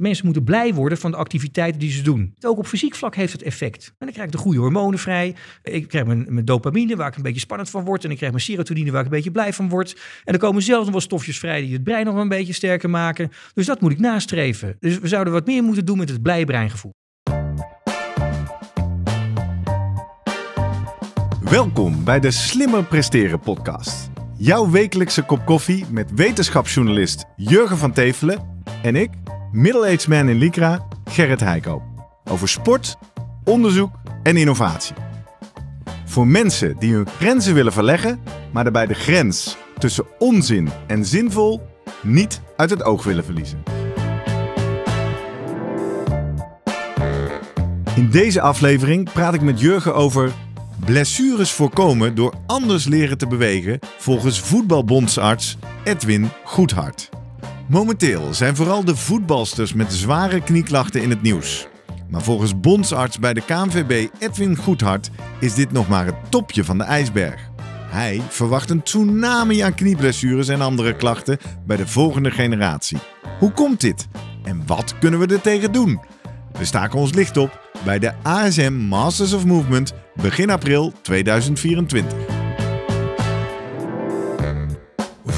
mensen moeten blij worden van de activiteiten die ze doen. Ook op fysiek vlak heeft het effect. En dan krijg ik de goede hormonen vrij. Ik krijg mijn, dopamine, waar ik een beetje spannend van word. En ik krijg mijn serotonine, waar ik een beetje blij van word. En er komen zelfs nog wat stofjes vrij die het brein nog een beetje sterker maken. Dus dat moet ik nastreven. Dus we zouden wat meer moeten doen met het blijbreingevoel. Welkom bij de Slimmer Presteren podcast. Jouw wekelijkse kop koffie met wetenschapsjournalist Jurgen van Tevelen en ik, Middle-aged man in Lycra, Gerrit Heiko. Over sport, onderzoek en innovatie. Voor mensen die hun grenzen willen verleggen, maar daarbij de grens tussen onzin en zinvol niet uit het oog willen verliezen. In deze aflevering praat ik met Jurgen over blessures voorkomen door anders leren te bewegen volgens voetbalbondsarts Edwin Goedhart. Momenteel zijn vooral de voetbalsters met zware knieklachten in het nieuws. Maar volgens bondsarts bij de KNVB Edwin Goedhart is dit nog maar het topje van de ijsberg. Hij verwacht een tsunami aan knieblessures en andere klachten bij de volgende generatie. Hoe komt dit? En wat kunnen we er tegen doen? We staken ons licht op bij de ASM Masters of Movement begin april 2024.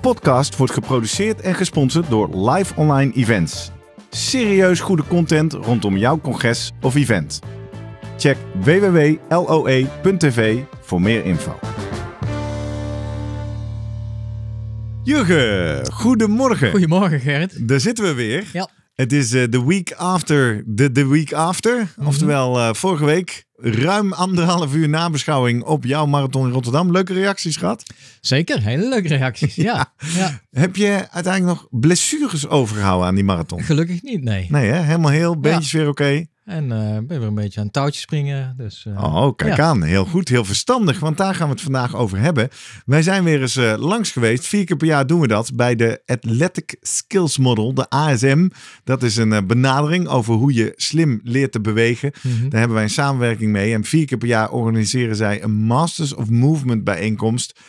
podcast wordt geproduceerd en gesponsord door Live Online Events. Serieus goede content rondom jouw congres of event. Check www.loe.tv voor meer info. Jurgen, goedemorgen. Goedemorgen Gerrit. Daar zitten we weer. Ja. Het is de eh, week after de the, week after. Mhm. Oftewel, eh, vorige week ruim anderhalf uur nabeschouwing op jouw marathon in Rotterdam. Leuke reacties gehad? Zeker, hele leuke reacties. ja. ja. Heb je uiteindelijk nog blessures overgehouden aan die marathon? Gelukkig niet, nee. Nee, hè? helemaal heel. Beentjes weer oké. En uh, ben weer een beetje aan het touwtje springen. Dus, eh, oh, oh, kijk aan. Heel goed, heel verstandig. Want daar gaan we het vandaag over hebben. Wij zijn weer eens eh, langs geweest. Vier keer per jaar doen we dat bij de Athletic Skills Model, de ASM. Dat is een benadering over hoe je slim leert te bewegen. Mhm. Daar hebben wij een samenwerking mee. En vier keer per jaar organiseren zij een Masters of Movement bijeenkomst.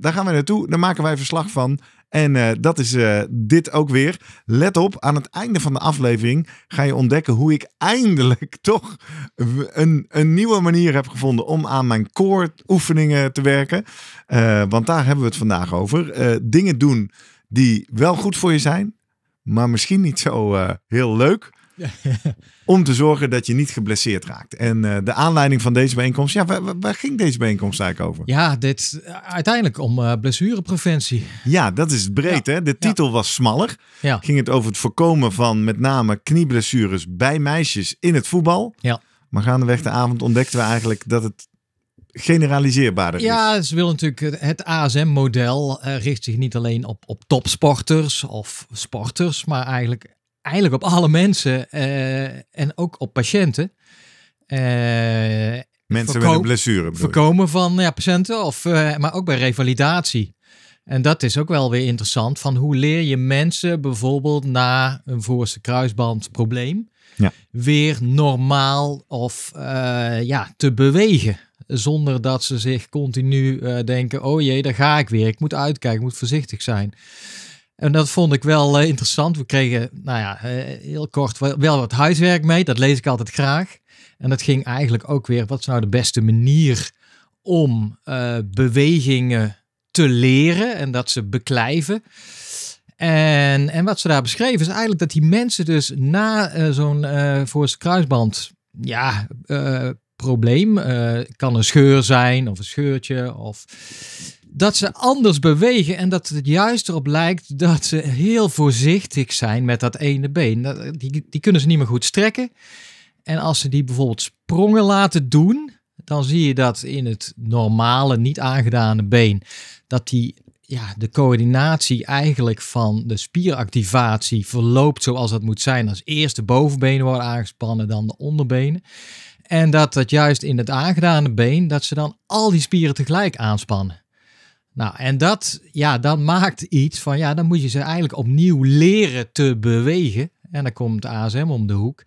daar gaan we naartoe. Daar maken wij verslag van. En eh, dat is eh, dit ook weer. Let op, aan het einde van de aflevering ga je ontdekken hoe ik eindelijk toch een, een nieuwe manier heb gevonden om aan mijn core oefeningen te werken. Eh, want daar hebben we het vandaag over. dingen doen die wel goed voor je zijn, maar misschien niet zo heel leuk om te zorgen dat je niet geblesseerd raakt. En eh, de aanleiding van deze bijeenkomst, ja, waar, ging deze bijeenkomst eigenlijk over? Ja, dit, eh, uiteindelijk om eh, blessurepreventie. Ja, dat is breed. Hè? De titel was smaller. Ging het over het voorkomen van met name knieblessures bij meisjes in het voetbal. Ja. Maar gaandeweg de avond ontdekten we eigenlijk dat het generaliseerbaarder is. Ja, ze willen natuurlijk het ASM-model richt zich niet alleen op, op topsporters of sporters, maar eigenlijk eigenlijk op alle mensen eh, en ook op patiënten. Eh, mensen met een blessure. Voorkomen van ja, patiënten, of, eh, maar ook bij revalidatie. En dat is ook wel weer interessant. Van hoe leer je mensen bijvoorbeeld na een voorste kruisbandprobleem ja. weer normaal of ja, te bewegen? Zonder dat ze zich continu denken: oh jee, daar ga ik weer. Ik moet uitkijken, moet voorzichtig zijn. En dat vond ik wel eh, interessant. We kregen, nou ja, eh, heel kort wel wat huiswerk mee. Dat lees ik altijd graag. En dat ging eigenlijk ook weer, wat is nou de beste manier om eh, bewegingen te leren en dat ze beklijven. En, en wat ze daar beschreven is eigenlijk dat die mensen dus na zo'n uh, voorste kruisband, ja, probleem, kan een scheur zijn of een scheurtje of dat ze anders bewegen en dat het juist erop lijkt dat ze heel voorzichtig zijn met dat ene been. Die, die kunnen ze niet meer goed strekken. En als ze die bijvoorbeeld sprongen laten doen, dan zie je dat in het normale, niet aangedane been, dat die, ja, de coördinatie eigenlijk van de spieractivatie verloopt zoals dat moet zijn. Als eerst de bovenbenen worden aangespannen, dan de onderbenen. En dat dat juist in het aangedane been, dat ze dan al die spieren tegelijk aanspannen. Nou, en dat, ja, dan maakt iets van, ja, dan moet je ze eigenlijk opnieuw leren te bewegen. En dan komt ASM om de hoek.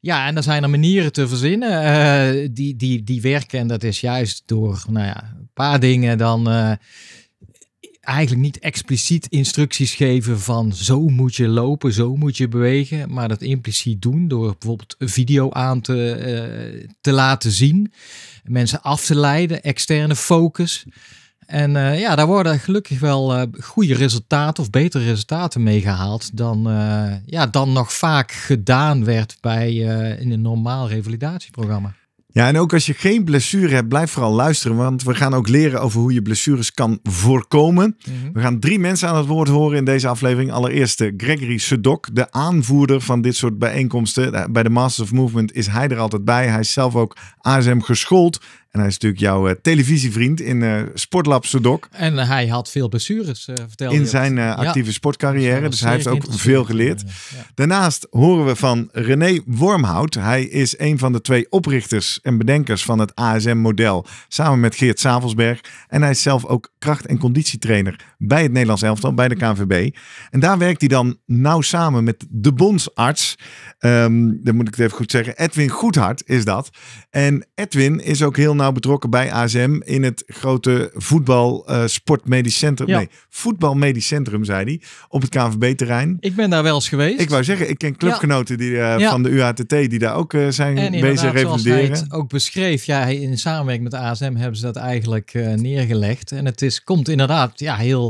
Ja, en dan zijn er manieren te verzinnen eh, die, die, die werken. En dat is juist door, nou ja, een paar dingen dan... Eh, eigenlijk niet expliciet instructies geven van zo moet je lopen, zo moet je bewegen, maar dat impliciet doen door bijvoorbeeld video aan te, eh, te laten zien, mensen af te leiden, externe focus. En eh, ja, daar worden gelukkig wel eh, goede resultaten of betere resultaten mee gehaald dan, eh, ja, dan nog vaak gedaan werd bij, in een normaal revalidatieprogramma. Ja, en ook als je geen blessure hebt, blijf vooral luisteren. Want we gaan ook leren over hoe je blessures kan voorkomen. Mhm. We gaan drie mensen aan het woord horen in deze aflevering. Allereerst Gregory Sedok, de aanvoerder van dit soort bijeenkomsten. Bij de Masters of Movement is hij er altijd bij. Hij is zelf ook ASM geschoold. En hij is natuurlijk jouw eh, televisievriend in eh, Sportlab Sodok. En eh, hij had veel blessures, vertelde In zijn actieve sportcarrière, dus hij heeft ook veel geleerd. Daarnaast horen we van René Wormhout. Hij is een van de twee oprichters en bedenkers van het ASM-model. Samen met Geert Savelsberg. En hij is zelf ook kracht- en conditietrainer bij het Nederlands elftal, bij de KNVB. En daar werkt hij dan nauw samen met de bondsarts. Um, dan moet ik het even goed zeggen. Edwin Goedhart is dat. En Edwin is ook heel nauw betrokken bij ASM in het grote voetbal uh, sportmedisch centrum. Nee, voetbalmedisch centrum, zei hij. Op het KNVB-terrein. Ik ben daar wel eens geweest. Ik wou zeggen, ik ken clubgenoten die, eh, van de UATT die daar ook uh, zijn en bezig revalideren. En ook beschreef, ja, in samenwerking met de ASM hebben ze dat eigenlijk neergelegd. En het is, komt inderdaad ja, heel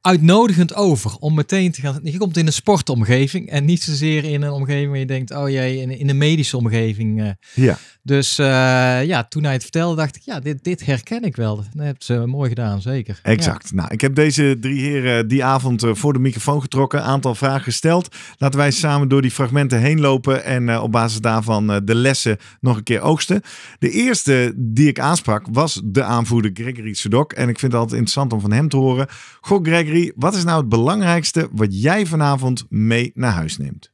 uitnodigend over om meteen te gaan. Je komt in een sportomgeving en niet zozeer in een omgeving waar je denkt, oh jee, in, in een medische omgeving. Eh. Ja. Dus eh, ja, toen hij het vertelde, dacht ik, ja, dit, dit herken ik wel. Dat hebt ze mooi gedaan, zeker. Exact. Nou, ik heb deze drie heren die avond eh, voor de microfoon getrokken, aantal vragen gesteld. Laten wij samen door die fragmenten heen lopen en op basis daarvan de lessen nog een keer oogsten. De eerste die ik aansprak was de aanvoerder Gregory Sedok. En ik vind het altijd interessant om van hem te horen. Goh, Gregory wat is nou het belangrijkste wat jij vanavond mee naar huis neemt?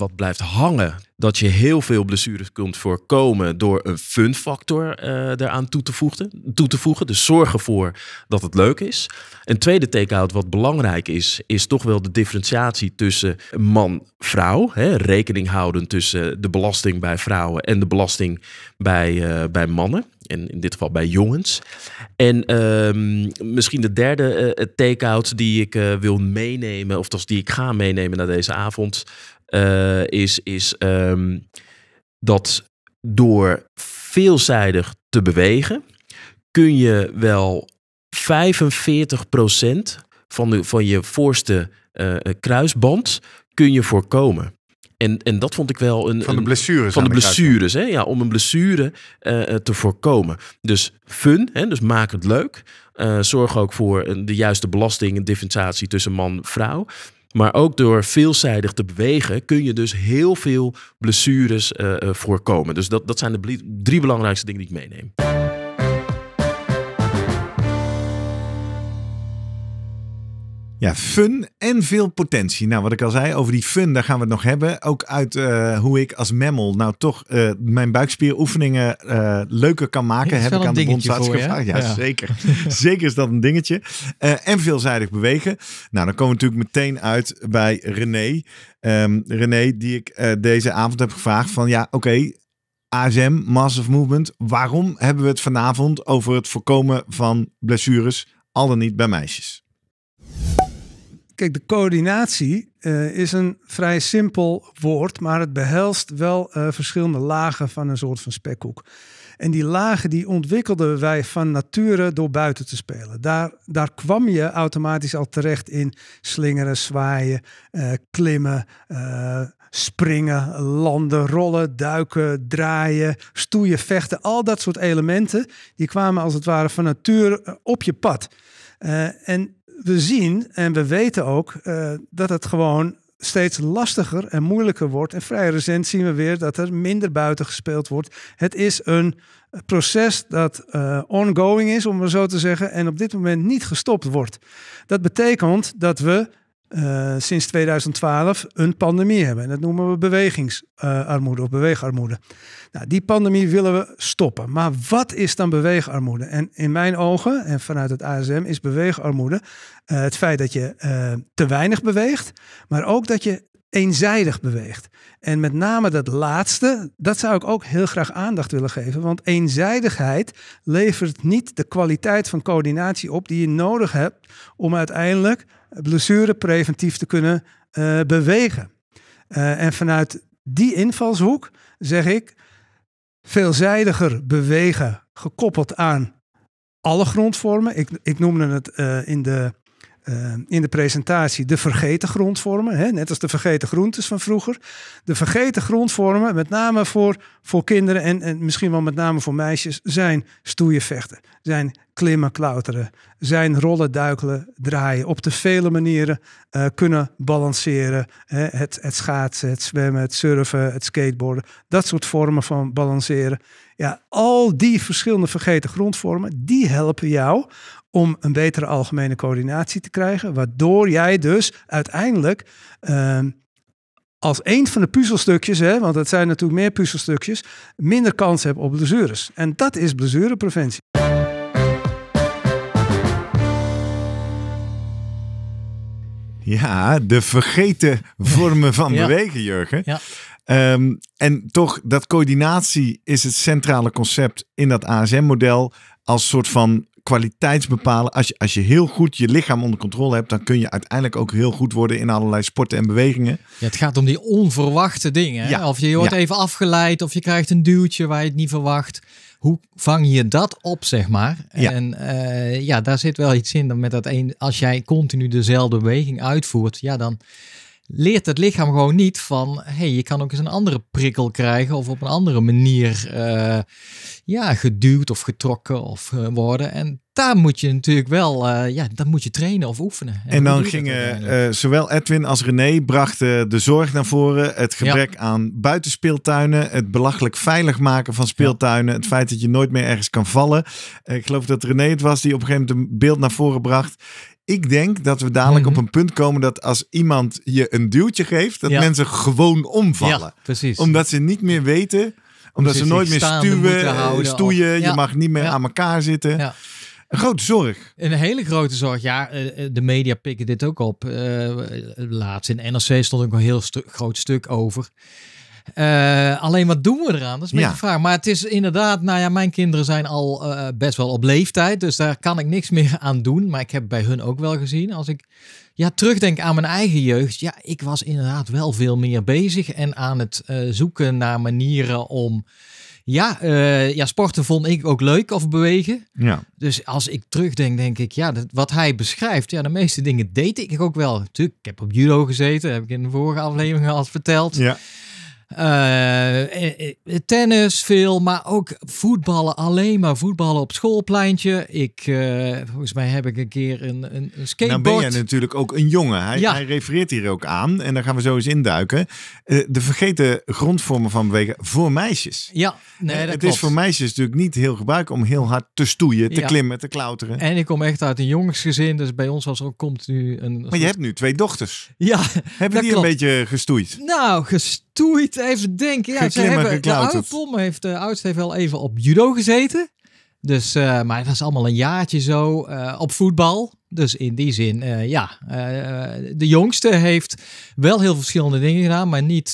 wat blijft hangen. Dat je heel veel blessures kunt voorkomen door een fun factor eh, eraan toe te, voegen, toe te voegen. Dus zorg ervoor dat het leuk is. Een tweede take-out wat belangrijk is, is toch wel de differentiatie tussen man-vrouw. Rekening houden tussen de belasting bij vrouwen en de belasting bij, eh, bij mannen. En in dit geval bij jongens. En ehm, misschien de derde eh, take-out die ik wil meenemen, of die ik ga meenemen naar deze avond, eh, is, is ehm, dat door veelzijdig te bewegen, kun je wel 45% van, de, van je voorste eh, eh, kruisband kun je voorkomen. En, en dat vond ik wel een. Van de blessures. Van de, blessures, hè? Ja, om een blessure te voorkomen. Dus fun, hè? dus maak het leuk. zorg ook voor de juiste belasting en differentiatie tussen man en vrouw. Maar ook door veelzijdig te bewegen kun je dus heel veel blessures eh, eh, voorkomen. Dus dat, dat zijn de drie belangrijkste dingen die ik meeneem. Ja, fun en veel potentie. Nou, wat ik al zei over die fun, daar gaan we het nog hebben. Ook uit eh, hoe ik als memmel nou toch eh, mijn buikspieroefeningen eh, leuker kan maken. Heb ik aan de bondsarts gevraagd. Ja, zeker. zeker is dat een dingetje. en veelzijdig bewegen. Nou, dan komen we natuurlijk meteen uit bij René. Um, René, die ik deze avond heb gevraagd van ja, oké, okay, ASM, Massive Movement. Waarom hebben we het vanavond over het voorkomen van blessures, al dan niet bij meisjes? Kijk, de coördinatie eh, is een vrij simpel woord, maar het behelst wel eh, verschillende lagen van een soort van spekhoek. En die lagen die ontwikkelden wij van nature door buiten te spelen. Daar, daar kwam je automatisch al terecht in slingeren, zwaaien, eh, klimmen, springen, landen, rollen, duiken, draaien, stoeien, vechten. Al dat soort elementen die kwamen als het ware van nature op je pad. en we zien en we weten ook eh, dat het gewoon steeds lastiger en moeilijker wordt. En vrij recent zien we weer dat er minder buiten gespeeld wordt. Het is een proces dat eh, ongoing is, om maar zo te zeggen, en op dit moment niet gestopt wordt. Dat betekent dat we eh, sinds 2012 een pandemie hebben. En dat noemen we bewegingsarmoede eh, of beweegarmoede. Nou, die pandemie willen we stoppen. Maar wat is dan beweegarmoede? En in mijn ogen en vanuit het ASM is beweegarmoede eh, het feit dat je te weinig beweegt, maar ook dat je eenzijdig beweegt. En met name dat laatste, dat zou ik ook heel graag aandacht willen geven. Want eenzijdigheid levert niet de kwaliteit van coördinatie op die je nodig hebt om uiteindelijk preventief te kunnen eh, bewegen. Eh, en vanuit die invalshoek zeg ik veelzijdiger bewegen gekoppeld aan alle grondvormen. Ik, ik noemde het eh, in de eh, in de presentatie de vergeten grondvormen, hè, net als de vergeten groentes van vroeger. De vergeten grondvormen, met name voor, voor kinderen en, en misschien wel met name voor meisjes, zijn stoeien vechten, zijn klimmen, klauteren, zijn rollen, duikelen, draaien. Op de vele manieren eh, kunnen balanceren. Hè, het, het schaatsen, het zwemmen, het surfen, het skateboarden. Dat soort vormen van balanceren. Ja, al die verschillende vergeten grondvormen, die helpen jou om een betere algemene coördinatie te krijgen. Waardoor jij dus uiteindelijk ehm, als een van de puzzelstukjes, hè, want dat zijn natuurlijk meer puzzelstukjes, minder kans hebt op blessures. En dat is blessurepreventie. Ja, de vergeten vormen van bewegen, Jurgen. Ja. Ehm, en toch, dat coördinatie is het centrale concept in dat ASM-model als soort van kwaliteitsbepalen. Als je, als je heel goed je lichaam onder controle hebt, dan kun je uiteindelijk ook heel goed worden in allerlei sporten en bewegingen. Ja, het gaat om die onverwachte dingen. Ja. Of je wordt even afgeleid, of je krijgt een duwtje waar je het niet verwacht. Hoe vang je dat op, zeg maar? En eh, ja, daar zit wel iets in. Dan met dat een, als jij continu dezelfde beweging uitvoert, ja, dan leert het lichaam gewoon niet van, hey, je kan ook eens een andere prikkel krijgen of op een andere manier eh, ja, geduwd of getrokken of eh, worden. En daar moet je natuurlijk wel, eh, ja, dan moet je trainen of oefenen. En, dan gingen zowel Edwin als René brachten de zorg naar voren, het gebrek aan buitenspeeltuinen, het belachelijk veilig maken van speeltuinen, het feit dat je nooit meer ergens kan vallen. ik geloof dat René het was die op een gegeven moment een beeld naar voren bracht. Ik denk dat we dadelijk op mhm. een punt komen dat als iemand je een duwtje geeft, dat mensen gewoon omvallen. precies. Omdat ze niet meer weten, omdat ze nooit meer stuwen, eh, stoeien, je mag niet meer aan elkaar zitten. Een grote zorg. Een hele grote zorg. Ja, eh, eh, de media pikken dit ook op. laatst in NRC stond ook een heel groot stuk over. Eh, alleen wat doen we eraan? Dat is een ja. vraag. Maar het is inderdaad, nou ja, mijn kinderen zijn al eh, best wel op leeftijd. Dus daar kan ik niks meer aan doen. Maar ik heb bij hun ook wel gezien. Als ik ja, terugdenk aan mijn eigen jeugd. Ja, ik was inderdaad wel veel meer bezig. En aan het eh, zoeken naar manieren om. Ja, ja, sporten vond ik ook leuk of bewegen. Ja. Dus als ik terugdenk, denk ik, ja, dat, wat hij beschrijft, ja, de meeste dingen deed ik ook wel. Natuurlijk, ik heb op judo gezeten, heb ik in de vorige aflevering al verteld. Ja. Eh, eh, eh, tennis veel, maar ook voetballen. Alleen maar voetballen op schoolpleintje. Ik, volgens mij heb ik een keer een, een, skateboard. Nou ben jij natuurlijk ook een jongen. Hij, hij, refereert hier ook aan. En daar gaan we zo eens induiken. Uh, de vergeten grondvormen van bewegen voor meisjes. Ja, nee, dat Het is voor meisjes natuurlijk niet heel gebruikelijk om heel hard te stoeien, te klimmen, te klauteren. En ik kom echt uit een jongensgezin. Dus bij ons was er ook komt nu een... Maar je hebt nu twee dochters. Ja, Hebben die een beetje gestoeid? Nou, gestoeid stoeit. Even denken. Ja, ze hebben, de oude Tom heeft, de eh, oudste heeft wel even op judo gezeten. Dus, eh, maar dat is allemaal een jaartje zo. Eh, op voetbal. Dus in die zin, ja. de jongste heeft wel heel verschillende dingen gedaan, maar niet.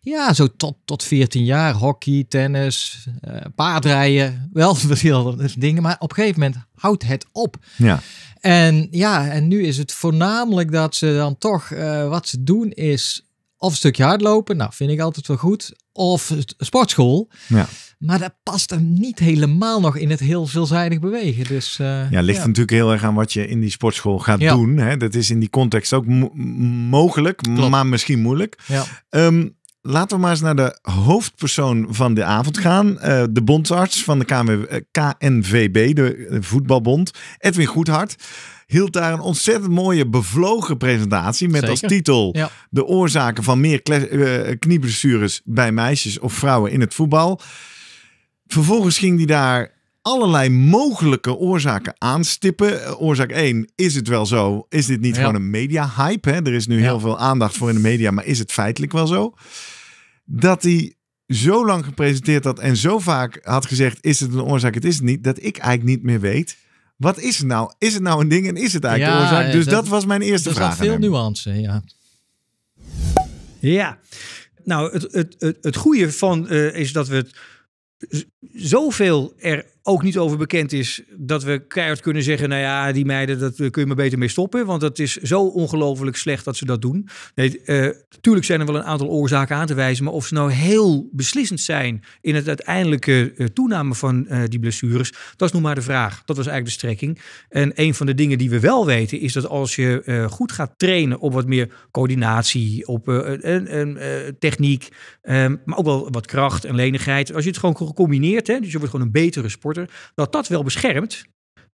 ja, zo tot, tot 14 jaar. Hockey, tennis, paardrijden. Wel verschillende dingen. Maar op een gegeven moment houdt het op. Ja. En ja, en nu is het voornamelijk dat ze dan toch. wat ze doen is of een stukje hardlopen, nou vind ik altijd wel goed. Of sportschool. Ja. Maar dat past er niet helemaal nog in het heel veelzijdig bewegen. Dus, eh, ja, ligt natuurlijk heel erg aan wat je in die sportschool gaat doen. Hè? Dat is in die context ook mogelijk, maar misschien moeilijk. Ja. Ehm, laten we maar eens naar de hoofdpersoon van de avond gaan. Eh, de bondarts van de KNVB, eh, de Voetbalbond, Edwin Goedhart hield daar een ontzettend mooie bevlogen presentatie met als titel de oorzaken van meer eh, knieblessures bij meisjes of vrouwen in het voetbal. Vervolgens ging hij daar allerlei mogelijke oorzaken aanstippen. Eh, oorzaak 1, is het wel zo? Is dit niet gewoon een media-hype? Er is nu heel veel aandacht voor in de media, maar is het feitelijk wel zo? Dat hij zo lang gepresenteerd had en zo vaak had gezegd: is het een oorzaak, het is het niet, dat ik eigenlijk niet meer weet wat is het nou? Is het nou een ding en is het eigenlijk de oorzaak? Dus dat, was mijn eerste vraag. Er veel nuance, ja. Ja, nou, het, het, het, het goede van eh, is dat we het zoveel er ook niet over bekend is dat we keihard kunnen zeggen: Nou ja, die meiden, dat eh, kun je maar beter mee stoppen. Want dat is zo ongelooflijk slecht dat ze dat doen. Nee, uh, zijn er wel een aantal oorzaken aan te wijzen. Maar of ze nou heel beslissend zijn in het uiteindelijke eh, toename van die blessures, dat is nog maar de vraag. Dat was eigenlijk de strekking. En een van de dingen die we wel weten is dat als je goed gaat trainen op wat meer coördinatie, op techniek, ehm, maar ook wel wat kracht en lenigheid. Als je het gewoon combineert, hè, dus je wordt gewoon een betere sport dat dat wel beschermt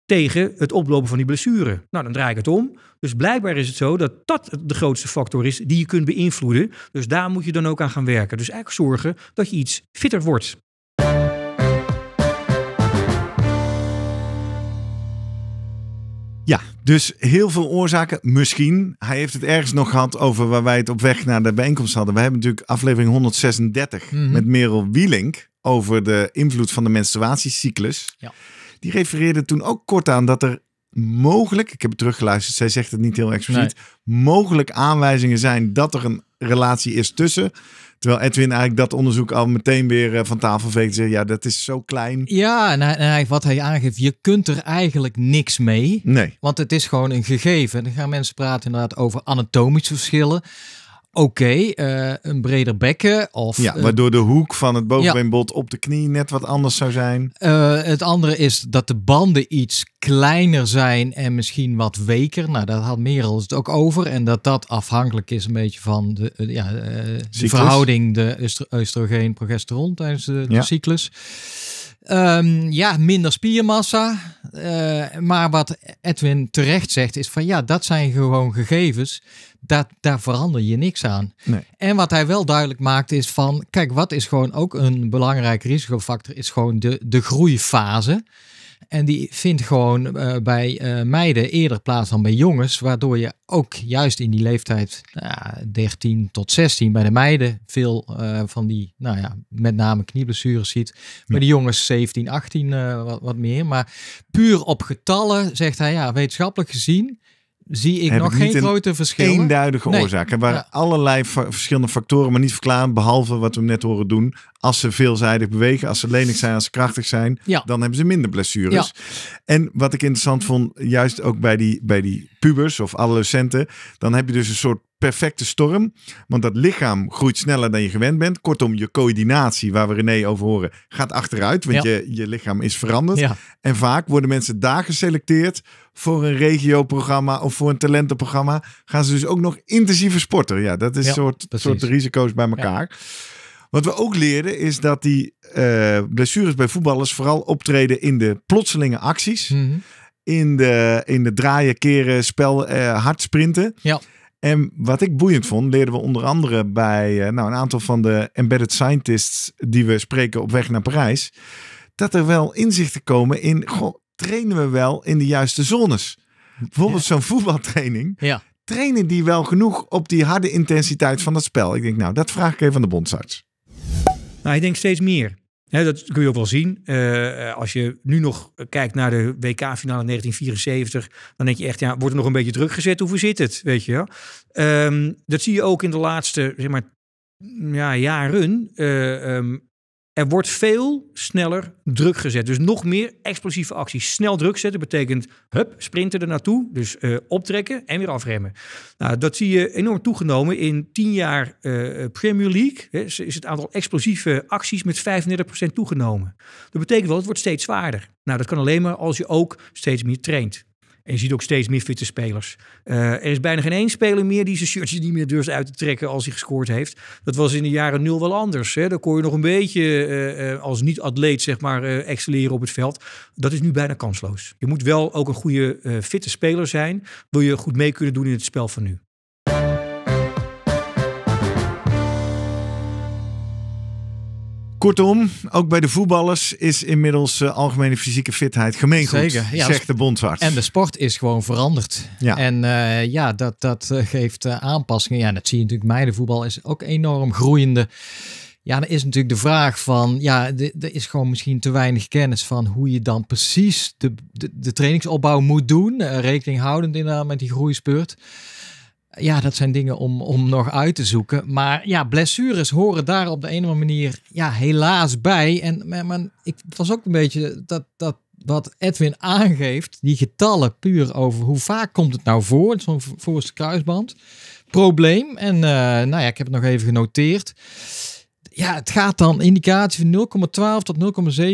tegen het oplopen van die blessure. Nou, dan draai ik het om. Dus blijkbaar is het zo dat dat de grootste factor is die je kunt beïnvloeden. Dus daar moet je dan ook aan gaan werken. Dus eigenlijk zorgen dat je iets fitter wordt. Ja, dus heel veel oorzaken. Misschien. Hij heeft het ergens nog gehad over waar wij het op weg naar de bijeenkomst hadden. We hebben natuurlijk aflevering 136 mhm. met Merel Wielink over de invloed van de menstruatiecyclus. Ja. Die refereerde toen ook kort aan dat er mogelijk, ik heb het teruggeluisterd, zij zegt het niet heel expliciet, mogelijk aanwijzingen zijn dat er een relatie is tussen. Terwijl Edwin eigenlijk dat onderzoek al meteen weer eh, van tafel veegt. ja, dat is zo klein. Ja, en, hij, wat hij aangeeft, je kunt er eigenlijk niks mee. Nee. Want het is gewoon een gegeven. Dan gaan mensen praten inderdaad over anatomische verschillen. Oké, eh, een breder bekken of... Ja, eh, waardoor de hoek van het bovenbeenbod op de knie net wat anders zou zijn. Eh, het andere is dat de banden iets kleiner zijn en misschien wat weker. Nou, daar had Merel het ook over. En dat dat afhankelijk is een beetje van de, ja, de verhouding de oestrogeen-progesteron tijdens de, cyclus. Ehm, ja, minder spiermassa. maar wat Edwin terecht zegt is van ja, dat zijn gewoon gegevens daar, daar verander je niks aan. En wat hij wel duidelijk maakt is van, kijk, wat is gewoon ook een belangrijk risicofactor, is gewoon de, de groeifase. En die vindt gewoon eh, bij eh, meiden eerder plaats dan bij jongens, waardoor je ook juist in die leeftijd 13 nou tot 16 bij de meiden veel eh, van die, nou ja, met name knieblessures ziet. Bij de jongens 17, 18 wat, wat meer. Maar puur op getallen zegt hij, ja, wetenschappelijk gezien zie ik nog geen grote verschillen. Eenduidige oorzaak Nee. Er waren allerlei verschillende factoren, maar niet verklaren, behalve wat we net horen doen, als ze veelzijdig bewegen, als ze lenig zijn, als ze krachtig zijn, dan hebben ze minder blessures. En wat ik interessant vond, juist ook bij die, bij die pubers of adolescenten, dan heb je dus een soort perfecte storm. Want dat lichaam groeit sneller dan je gewend bent. Kortom, je coördinatie, waar we René over horen, gaat achteruit. Want je, je lichaam is veranderd. En vaak worden mensen daar geselecteerd voor een regioprogramma of voor een talentenprogramma. Gaan ze dus ook nog intensiever sporten. Ja, dat is een soort, soort risico's bij elkaar. Wat we ook leerden is dat die eh, blessures bij voetballers vooral optreden in de plotselinge acties. Mhm. in, de, in de draaien, keren, spel, uh, hard sprinten. Ja. En wat ik boeiend vond, leerden we onder andere bij eh, nou, een aantal van de embedded scientists die we spreken op weg naar Parijs. Dat er wel inzichten komen in, trainen we wel in de juiste zones? Bijvoorbeeld zo'n voetbaltraining. trainen die wel genoeg op die harde intensiteit van dat spel? Ik denk, nou, dat vraag ik even aan de bondsarts. Nou, ik denk steeds meer. He, dat kun je ook wel zien. Eh, eh, als je nu nog kijkt naar de WK-finale 1974, dan denk je echt, ja, wordt er nog een beetje druk gezet? Hoe zit het? Weet je ehm, Dat zie je ook in de laatste, zeg maar, ja, jaren. Eh, ehm, er wordt veel sneller druk gezet. Dus nog meer explosieve acties. Snel druk zetten betekent hup, sprinten er naartoe. Dus eh, optrekken en weer afremmen. Nou, dat zie je enorm toegenomen. In tien jaar eh, Premier League hè, is het aantal explosieve acties met 35% toegenomen. Dat betekent wel, het wordt steeds zwaarder. Nou, dat kan alleen maar als je ook steeds meer traint. En je ziet ook steeds meer fitte spelers. Eh, er is bijna geen één speler meer die zijn shirtje niet meer durft uit te trekken als hij gescoord heeft. Dat was in de jaren nul wel anders. Hè? Dan kon je nog een beetje eh, eh, als niet-atleet zeg maar uh, excelleren op het veld. Dat is nu bijna kansloos. Je moet wel ook een goede fitte speler zijn. Wil je goed mee kunnen doen in het spel van nu. Kortom, ook bij de voetballers is inmiddels eh, algemene fysieke fitheid gemeengoed, Zeker. Ja, zegt de bondsarts. En de sport is gewoon veranderd. Ja. En eh, ja, dat, dat eh, geeft aanpassingen. Ja, dat zie je natuurlijk. voetbal is ook enorm groeiende. Ja, dan is natuurlijk de vraag van, ja, er is gewoon misschien te weinig kennis van hoe je dan precies de, de, de trainingsopbouw moet doen. rekening houdend inderdaad met die groeispurt ja, dat zijn dingen om, om nog uit te zoeken. Maar ja, blessures horen daar op de een of andere manier ja, helaas bij. En maar, ik, was ook een beetje dat, dat wat Edwin aangeeft, die getallen puur over hoe vaak komt het nou voor, zo'n voorste kruisband. Probleem. En eh, nou ja, ik heb het nog even genoteerd ja, het gaat dan indicatie van 0,12 tot 0,17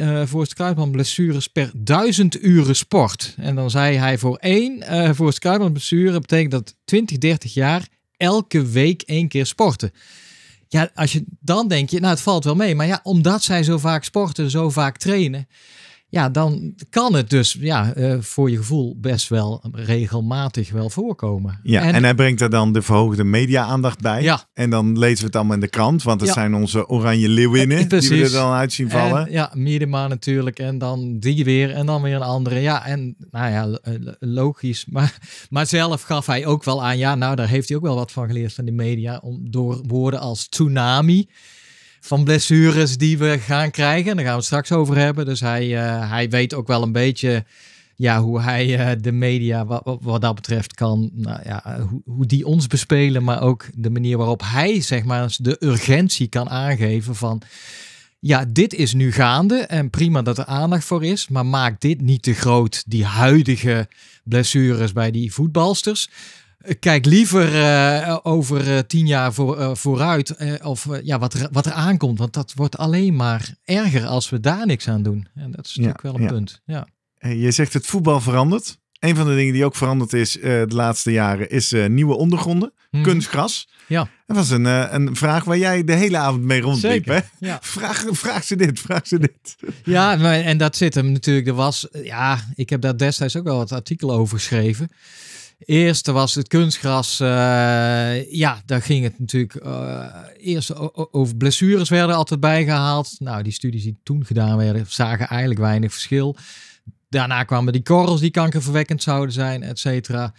eh, voor het blessures per 1000 uren sport. En dan zei hij voor één eh, voor het blessure betekent dat 20, 30 jaar elke week één keer sporten. Ja, als je dan denk je, nou het valt wel mee. Maar ja, omdat zij zo vaak sporten, zo vaak trainen, ja, dan kan het dus ja, eh, voor je gevoel best wel regelmatig wel voorkomen. Ja, en, en hij brengt er dan de verhoogde media-aandacht bij. Ja. En dan lezen we het allemaal in de krant, want het zijn onze oranje leeuwinnen ja, eh, die we er dan uit vallen. ja, Miedema natuurlijk en dan die weer en dan weer een andere. Ja, en nou ja, eh, logisch. Maar, maar zelf gaf hij ook wel aan, ja, nou daar heeft hij ook wel wat van geleerd van de media, om door woorden als tsunami van blessures die we gaan krijgen. Daar gaan we het straks over hebben. Dus hij, eh, hij weet ook wel een beetje ja, hoe hij eh, de media wat, wat, dat betreft kan, nou ja, hoe, hoe, die ons bespelen, maar ook de manier waarop hij zeg maar de urgentie kan aangeven van ja, dit is nu gaande en prima dat er aandacht voor is, maar maak dit niet te groot, die huidige blessures bij die voetbalsters kijk liever eh, over eh, tien jaar voor, eh, vooruit of ja, wat, er, wat er aankomt. Want dat wordt alleen maar erger als we daar niks aan doen. En dat is natuurlijk wel een punt. Ja. Je zegt het voetbal verandert. Een van de dingen die ook veranderd is de laatste jaren is nieuwe ondergronden, mhm. kunstgras. Ja. Dat was een, een vraag waar jij de hele avond mee rondliep. Hè? Vraag, ze dit, vraag ze dit. Ja, maar, en dat zit hem natuurlijk. Er was, ja, ik heb daar destijds ook wel wat artikelen over geschreven. Eerst was het kunstgras. Eh, ja, daar ging het natuurlijk. Uh, eerst over blessures werden altijd bijgehaald. Nou, die studies die toen gedaan werden, zagen eigenlijk weinig verschil. Daarna kwamen die korrels die kankerverwekkend zouden zijn, et cetera.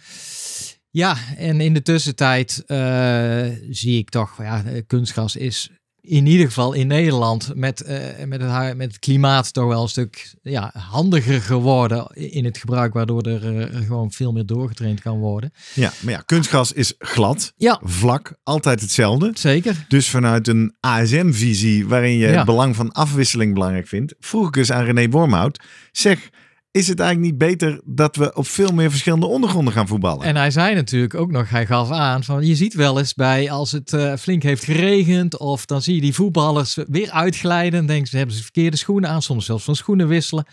Ja, en in de tussentijd eh, zie ik toch, ja, kunstgras is in ieder geval in Nederland met, eh, met, het, met het klimaat toch wel een stuk ja, handiger geworden in het gebruik, waardoor eh, er gewoon veel meer doorgetraind kan worden. Ja, maar ja, kunstgas is glad, ja. vlak, altijd hetzelfde. Zeker. Dus vanuit een ASM-visie waarin je het belang van afwisseling belangrijk vindt, vroeg ik eens aan René Wormhout, zeg... Is het eigenlijk niet beter dat we op veel meer verschillende ondergronden gaan voetballen? En hij zei natuurlijk ook nog, hij gaf aan van je ziet wel eens bij als het eh, flink heeft geregend of dan zie je die voetballers weer uitglijden. denk ze hebben ze verkeerde schoenen aan, soms zelfs van schoenen wisselen.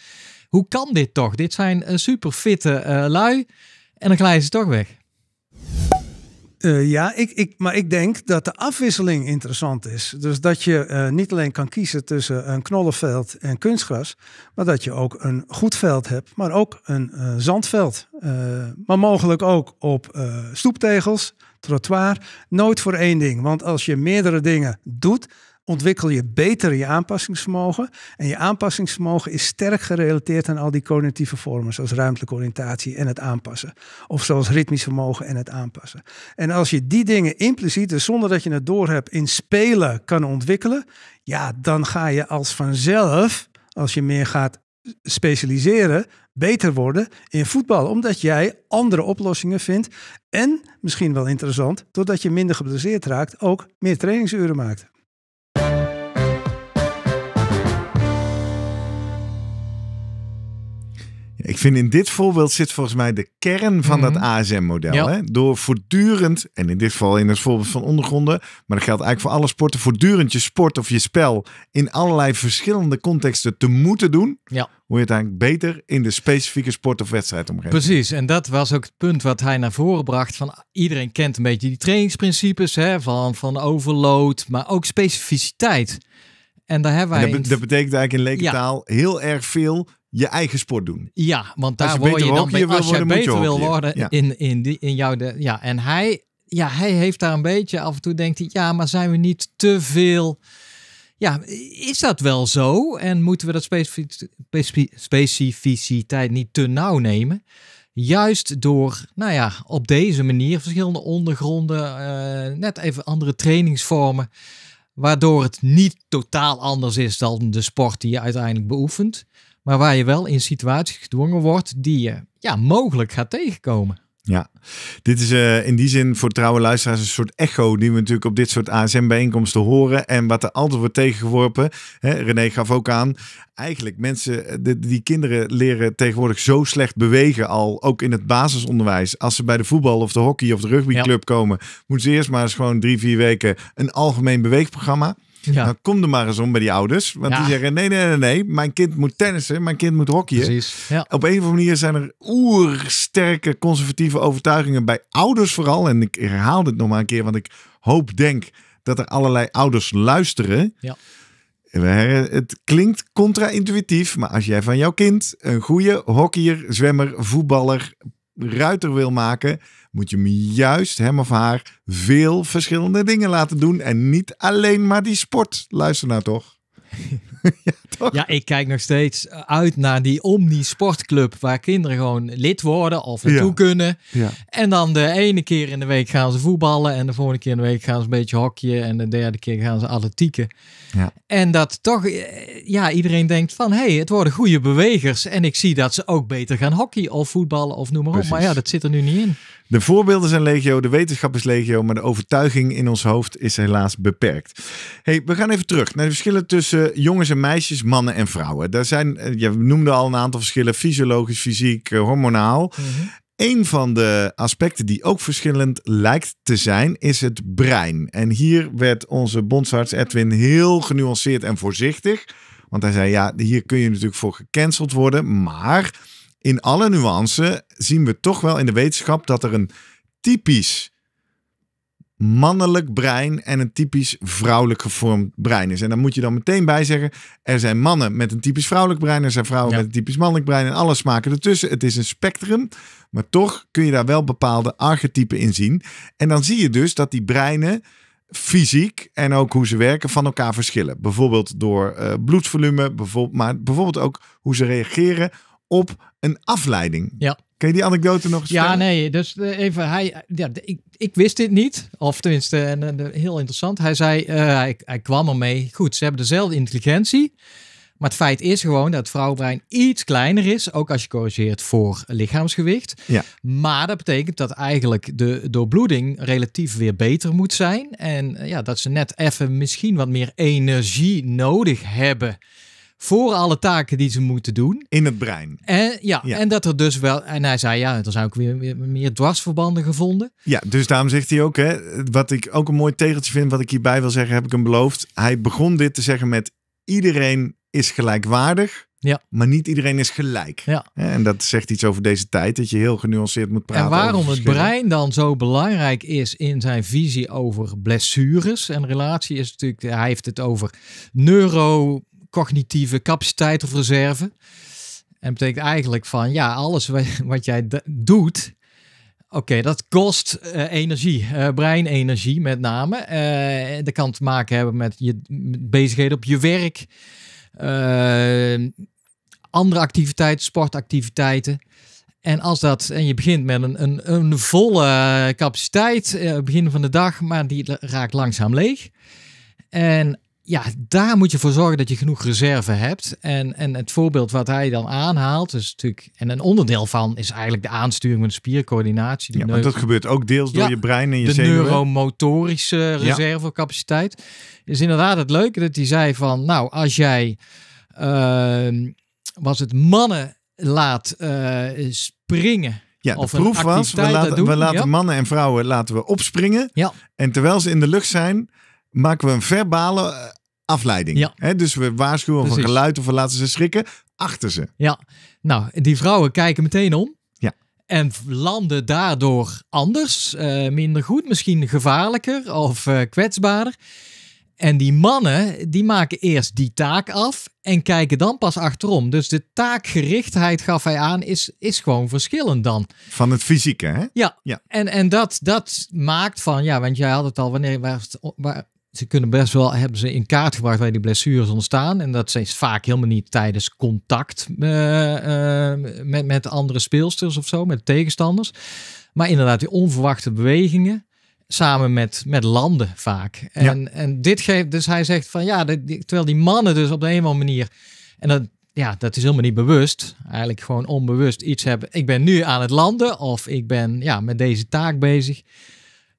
Hoe kan dit toch? Dit zijn uh, fitte uh, eh, lui en dan glijden ze toch weg. Eh, ja, ik, ik, maar ik denk dat de afwisseling interessant is. Dus dat je eh, niet alleen kan kiezen tussen een knollenveld en kunstgras, maar dat je ook een goed veld hebt, maar ook een eh, zandveld. maar mogelijk ook op stoeptegels, trottoir. Nooit voor één ding, want als je meerdere dingen doet, ontwikkel je beter je aanpassingsvermogen. En je aanpassingsvermogen is sterk gerelateerd aan al die cognitieve vormen, zoals ruimtelijke oriëntatie en het aanpassen. Of zoals ritmisch vermogen en het aanpassen. En als je die dingen impliciet, dus zonder dat je het door hebt in spelen kan ontwikkelen, ja, dan ga je als vanzelf, als je meer gaat specialiseren, beter worden in voetbal. Omdat jij andere oplossingen vindt. En misschien wel interessant, doordat je minder geblesseerd raakt, ook meer trainingsuren maakt. Ik vind in dit voorbeeld zit volgens mij de kern van dat mhm. ASM-model. Ja. Door voortdurend, en in dit geval in het voorbeeld van ondergronden, maar dat geldt eigenlijk voor alle sporten, voortdurend je sport of je spel in allerlei verschillende contexten te moeten doen. Ja. Hoe je het eigenlijk beter in de specifieke sport of wedstrijd omgeeft. Precies, en dat was ook het punt wat hij naar voren bracht. Van iedereen kent een beetje die trainingsprincipes hè, van, van overload, maar ook specificiteit. En daar hebben wij. Dat, dat, betekent eigenlijk in lekentaal ja. heel erg veel je eigen sport doen. Ja, want daar word je dan mee. als je beter wil worden in, in, die, in jouw... De, ja, en hij, ja, hij heeft daar een beetje... Af en toe denkt hij, ja, maar zijn we niet te veel... Ja, is dat wel zo? En moeten we dat specificiteit niet te nauw nemen? Juist door, nou ja, op deze manier verschillende ondergronden, eh, net even andere trainingsvormen, waardoor het niet totaal anders is dan de sport die je uiteindelijk beoefent maar waar je wel in situaties gedwongen wordt die je ja, mogelijk gaat tegenkomen. Ja, dit is eh, in die zin voor trouwe luisteraars een soort echo die we natuurlijk op dit soort ASM-bijeenkomsten horen en wat er altijd wordt tegengeworpen. Hè, René gaf ook aan, eigenlijk mensen, eh, die kinderen leren tegenwoordig zo slecht bewegen al, ook in het basisonderwijs. Als ze bij de voetbal of de hockey of de rugbyclub komen, moeten ze eerst maar eens gewoon drie, vier weken een algemeen beweegprogramma. Ja. Nou, kom er maar eens om bij die ouders. Want die zeggen: nee, nee, nee, nee. Mijn kind moet tennissen, mijn kind moet hockeyen. Precies. Op een of andere manier zijn er oersterke conservatieve overtuigingen bij ouders vooral. En ik herhaal dit nog maar een keer, want ik hoop, denk dat er allerlei ouders luisteren. Ja. Het klinkt contra-intuïtief, maar als jij van jouw kind een goede hockeyer, zwemmer, voetballer, ruiter wil maken, moet je hem juist hem of haar veel verschillende dingen laten doen. En niet alleen maar die sport. Luister naar nou toch. ja, toch? ja, ik kijk nog steeds eh, uit naar die Omni Sportclub, waar kinderen gewoon lid worden of naartoe kunnen. Ja. En dan de ene keer in de week gaan ze voetballen en de volgende keer in de week gaan ze een beetje hokje en de derde keer gaan ze atletieken. Ja. En dat toch, eh, ja, iedereen denkt van, hé, hey, het worden goede bewegers. En ik zie dat ze ook beter gaan hockey of voetballen of noem maar op. Maar ja, dat zit er nu niet in. De voorbeelden zijn legio, de wetenschap is legio, maar de overtuiging in ons hoofd is helaas beperkt. hey, we gaan even terug naar de verschillen tussen jongens en meisjes, mannen en vrouwen. Daar zijn, eh, je noemde al een aantal verschillen, fysiologisch, fysiek, eh, hormonaal. Mhm. Een van de aspecten die ook verschillend lijkt te zijn, is het brein. En hier werd onze bondsarts Edwin heel genuanceerd en voorzichtig. Want hij zei: ja, hier kun je natuurlijk voor gecanceld worden. Maar in alle nuance zien we toch wel in de wetenschap dat er een typisch mannelijk brein en een typisch vrouwelijk gevormd brein is. En dan moet je dan meteen bij zeggen: er zijn mannen met een typisch vrouwelijk brein, er zijn vrouwen met een typisch mannelijk brein en alles smaken ertussen. Het is een spectrum, maar toch kun je daar wel bepaalde archetypen in zien. En dan zie je dus dat die breinen fysiek en ook hoe ze werken van elkaar verschillen. Bijvoorbeeld door eh, bloedvolume, bijvoorbeeld, maar bijvoorbeeld ook hoe ze reageren op een afleiding. Ja. Ken je die anekdote nog eens Ja, nee. Dus eh, even, hij, ja, ik, ik wist dit niet. Of tenminste, en, eh, heel interessant. Hij zei, eh, hij, hij kwam ermee. Goed, ze hebben dezelfde intelligentie. Maar het feit is gewoon dat het vrouwenbrein iets kleiner is, ook als je corrigeert voor lichaamsgewicht. Ja. Maar dat betekent dat eigenlijk de doorbloeding relatief weer beter moet zijn. En ja, dat ze net even misschien wat meer energie nodig hebben voor alle taken die ze moeten doen. In het brein. En, ja, en dat er dus wel. En hij zei ja, er zijn ook weer, meer dwarsverbanden gevonden. Ja, dus daarom zegt hij ook, hè, wat ik ook een mooi tegeltje vind, wat ik hierbij wil zeggen, heb ik hem beloofd. Hij begon dit te zeggen met iedereen is gelijkwaardig. Ja. Maar niet iedereen is gelijk. Ja. En dat zegt iets over deze tijd, dat je heel genuanceerd moet praten. En waarom het brein dan zo belangrijk is in zijn visie over blessures en relatie, is natuurlijk, hij heeft het over neuro cognitieve capaciteit of reserve. En betekent eigenlijk van ja, alles wat jij doet, oké, dat kost eh, energie, uh, breinenergie met name. Uh, dat kan te maken hebben met je bezigheden op je werk, andere activiteiten, sportactiviteiten. En als dat, en je begint met een, een, een volle capaciteit, begin van de dag, maar die raakt langzaam leeg. En ja, daar moet je voor zorgen dat je genoeg reserve hebt. En, en het voorbeeld wat hij dan aanhaalt, is natuurlijk. En een onderdeel van is eigenlijk de aansturing van de spiercoördinatie. ja, maar dat gebeurt ook deels door je brein en je zenuwen. De neuromotorische reservecapaciteit. Ja. Is inderdaad het leuke dat hij zei van. Nou, als jij. Ehm, was het mannen laat eh, springen. Ja, de proef was, we laten, we laten mannen en vrouwen laten we opspringen. Ja. En terwijl ze in de lucht zijn, maken we een verbale eh, afleiding. Ja. dus we waarschuwen van geluid of we laten ze schrikken achter ze. Ja, nou, die vrouwen kijken meteen om. Ja. En landen daardoor anders, eh, minder goed, misschien gevaarlijker of eh, kwetsbaarder. En die mannen, die maken eerst die taak af en kijken dan pas achterom. Dus de taakgerichtheid, gaf hij aan, is, is gewoon verschillend dan. Van het fysieke, hè? Ja. ja. En, en dat, dat maakt van, ja, want jij had het al, wanneer was ze kunnen best wel, hebben ze in kaart gebracht waar die blessures ontstaan. En dat is vaak helemaal niet tijdens contact eh, eh, met, met andere speelsters of zo, met tegenstanders. Maar inderdaad, die onverwachte bewegingen samen met, met landen vaak. En, en dit geeft, dus hij zegt van ja, de, terwijl die mannen dus op de een of andere manier, en dat, ja, dat is helemaal niet bewust, eigenlijk gewoon onbewust iets hebben. Ik ben nu aan het landen of ik ben ja, met deze taak bezig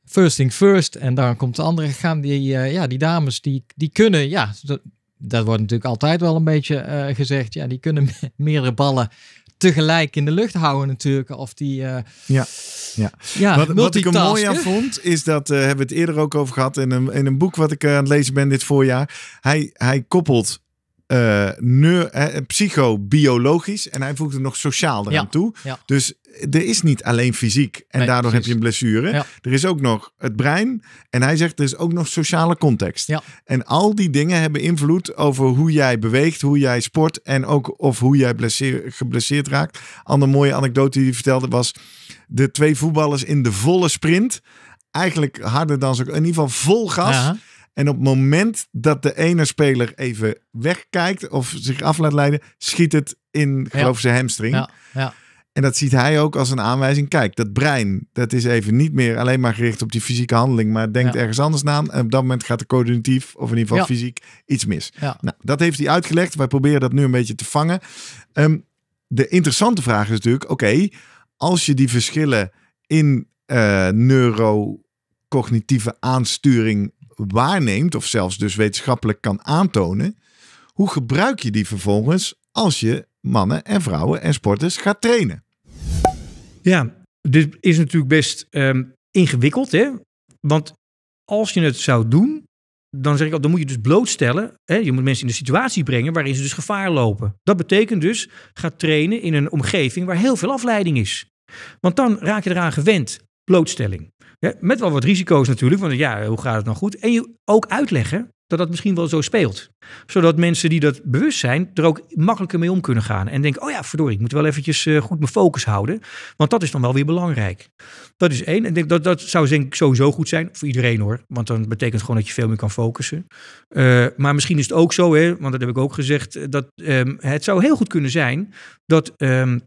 first thing first. En dan komt de andere gaan die, eh, ja, die dames die, die kunnen, ja, dat, dat wordt natuurlijk altijd wel een beetje eh, gezegd. Ja, die kunnen meerdere ballen tegelijk in de lucht houden natuurlijk. Of die... Eh, ja. Ja. wat, wat, ik er mooi aan vond, is dat, uh, hebben we het eerder ook over gehad in een, in een boek wat ik aan het lezen ben dit voorjaar. Hij, hij koppelt uh, eh, neur, eh, psychobiologisch en hij voegde nog sociaal eraan toe. Dus er is niet alleen fysiek en daardoor heb je een blessure. Er is ook nog het brein en hij zegt er is ook nog sociale context. En al die dingen hebben invloed over hoe jij beweegt, hoe jij sport en ook of hoe jij geblesseerd raakt. Andere mooie anekdote die hij vertelde was de twee voetballers in de volle sprint. Eigenlijk harder dan ze in ieder geval vol gas. En op het moment dat de ene speler even wegkijkt of zich af laat leiden, schiet het in, geloof zijn hamstring. Ja. ja. En dat ziet hij ook als een aanwijzing. Kijk, dat brein, dat is even niet meer alleen maar gericht op die fysieke handeling, maar denkt ergens anders na. En op dat moment gaat de cognitief, of in ieder geval fysiek, iets mis. Ja. Nou, dat heeft hij uitgelegd. Wij proberen dat nu een beetje te vangen. Ehm, de interessante vraag is natuurlijk, oké, als je die verschillen in eh, neurocognitieve aansturing waarneemt, of zelfs dus wetenschappelijk kan aantonen, hoe gebruik je die vervolgens als je mannen en vrouwen en sporters gaat trainen? Ja, dit is natuurlijk best ehm, ingewikkeld, hè? Want als je het zou doen, dan zeg ik al, dan moet je dus blootstellen. Hè? Je moet mensen in de situatie brengen waarin ze dus gevaar lopen. Dat betekent dus, ga trainen in een omgeving waar heel veel afleiding is. Want dan raak je eraan gewend, blootstelling met wel wat risico's natuurlijk, want ja, hoe gaat het nou goed? En je ook uitleggen dat dat misschien wel zo speelt. Zodat mensen die dat bewust zijn, er ook makkelijker mee om kunnen gaan. En denken, oh ja, verdorie, ik moet wel eventjes eh, goed mijn focus houden. Want dat is dan wel weer belangrijk. Dat is één. En denk, dat, dat zou denk ik sowieso goed zijn, voor iedereen hoor. Want dan betekent het gewoon dat je veel meer kan focussen. Eh, maar misschien is het ook zo, hè, want dat heb ik ook gezegd, eh, dat ehm, het zou heel goed kunnen zijn dat ehm,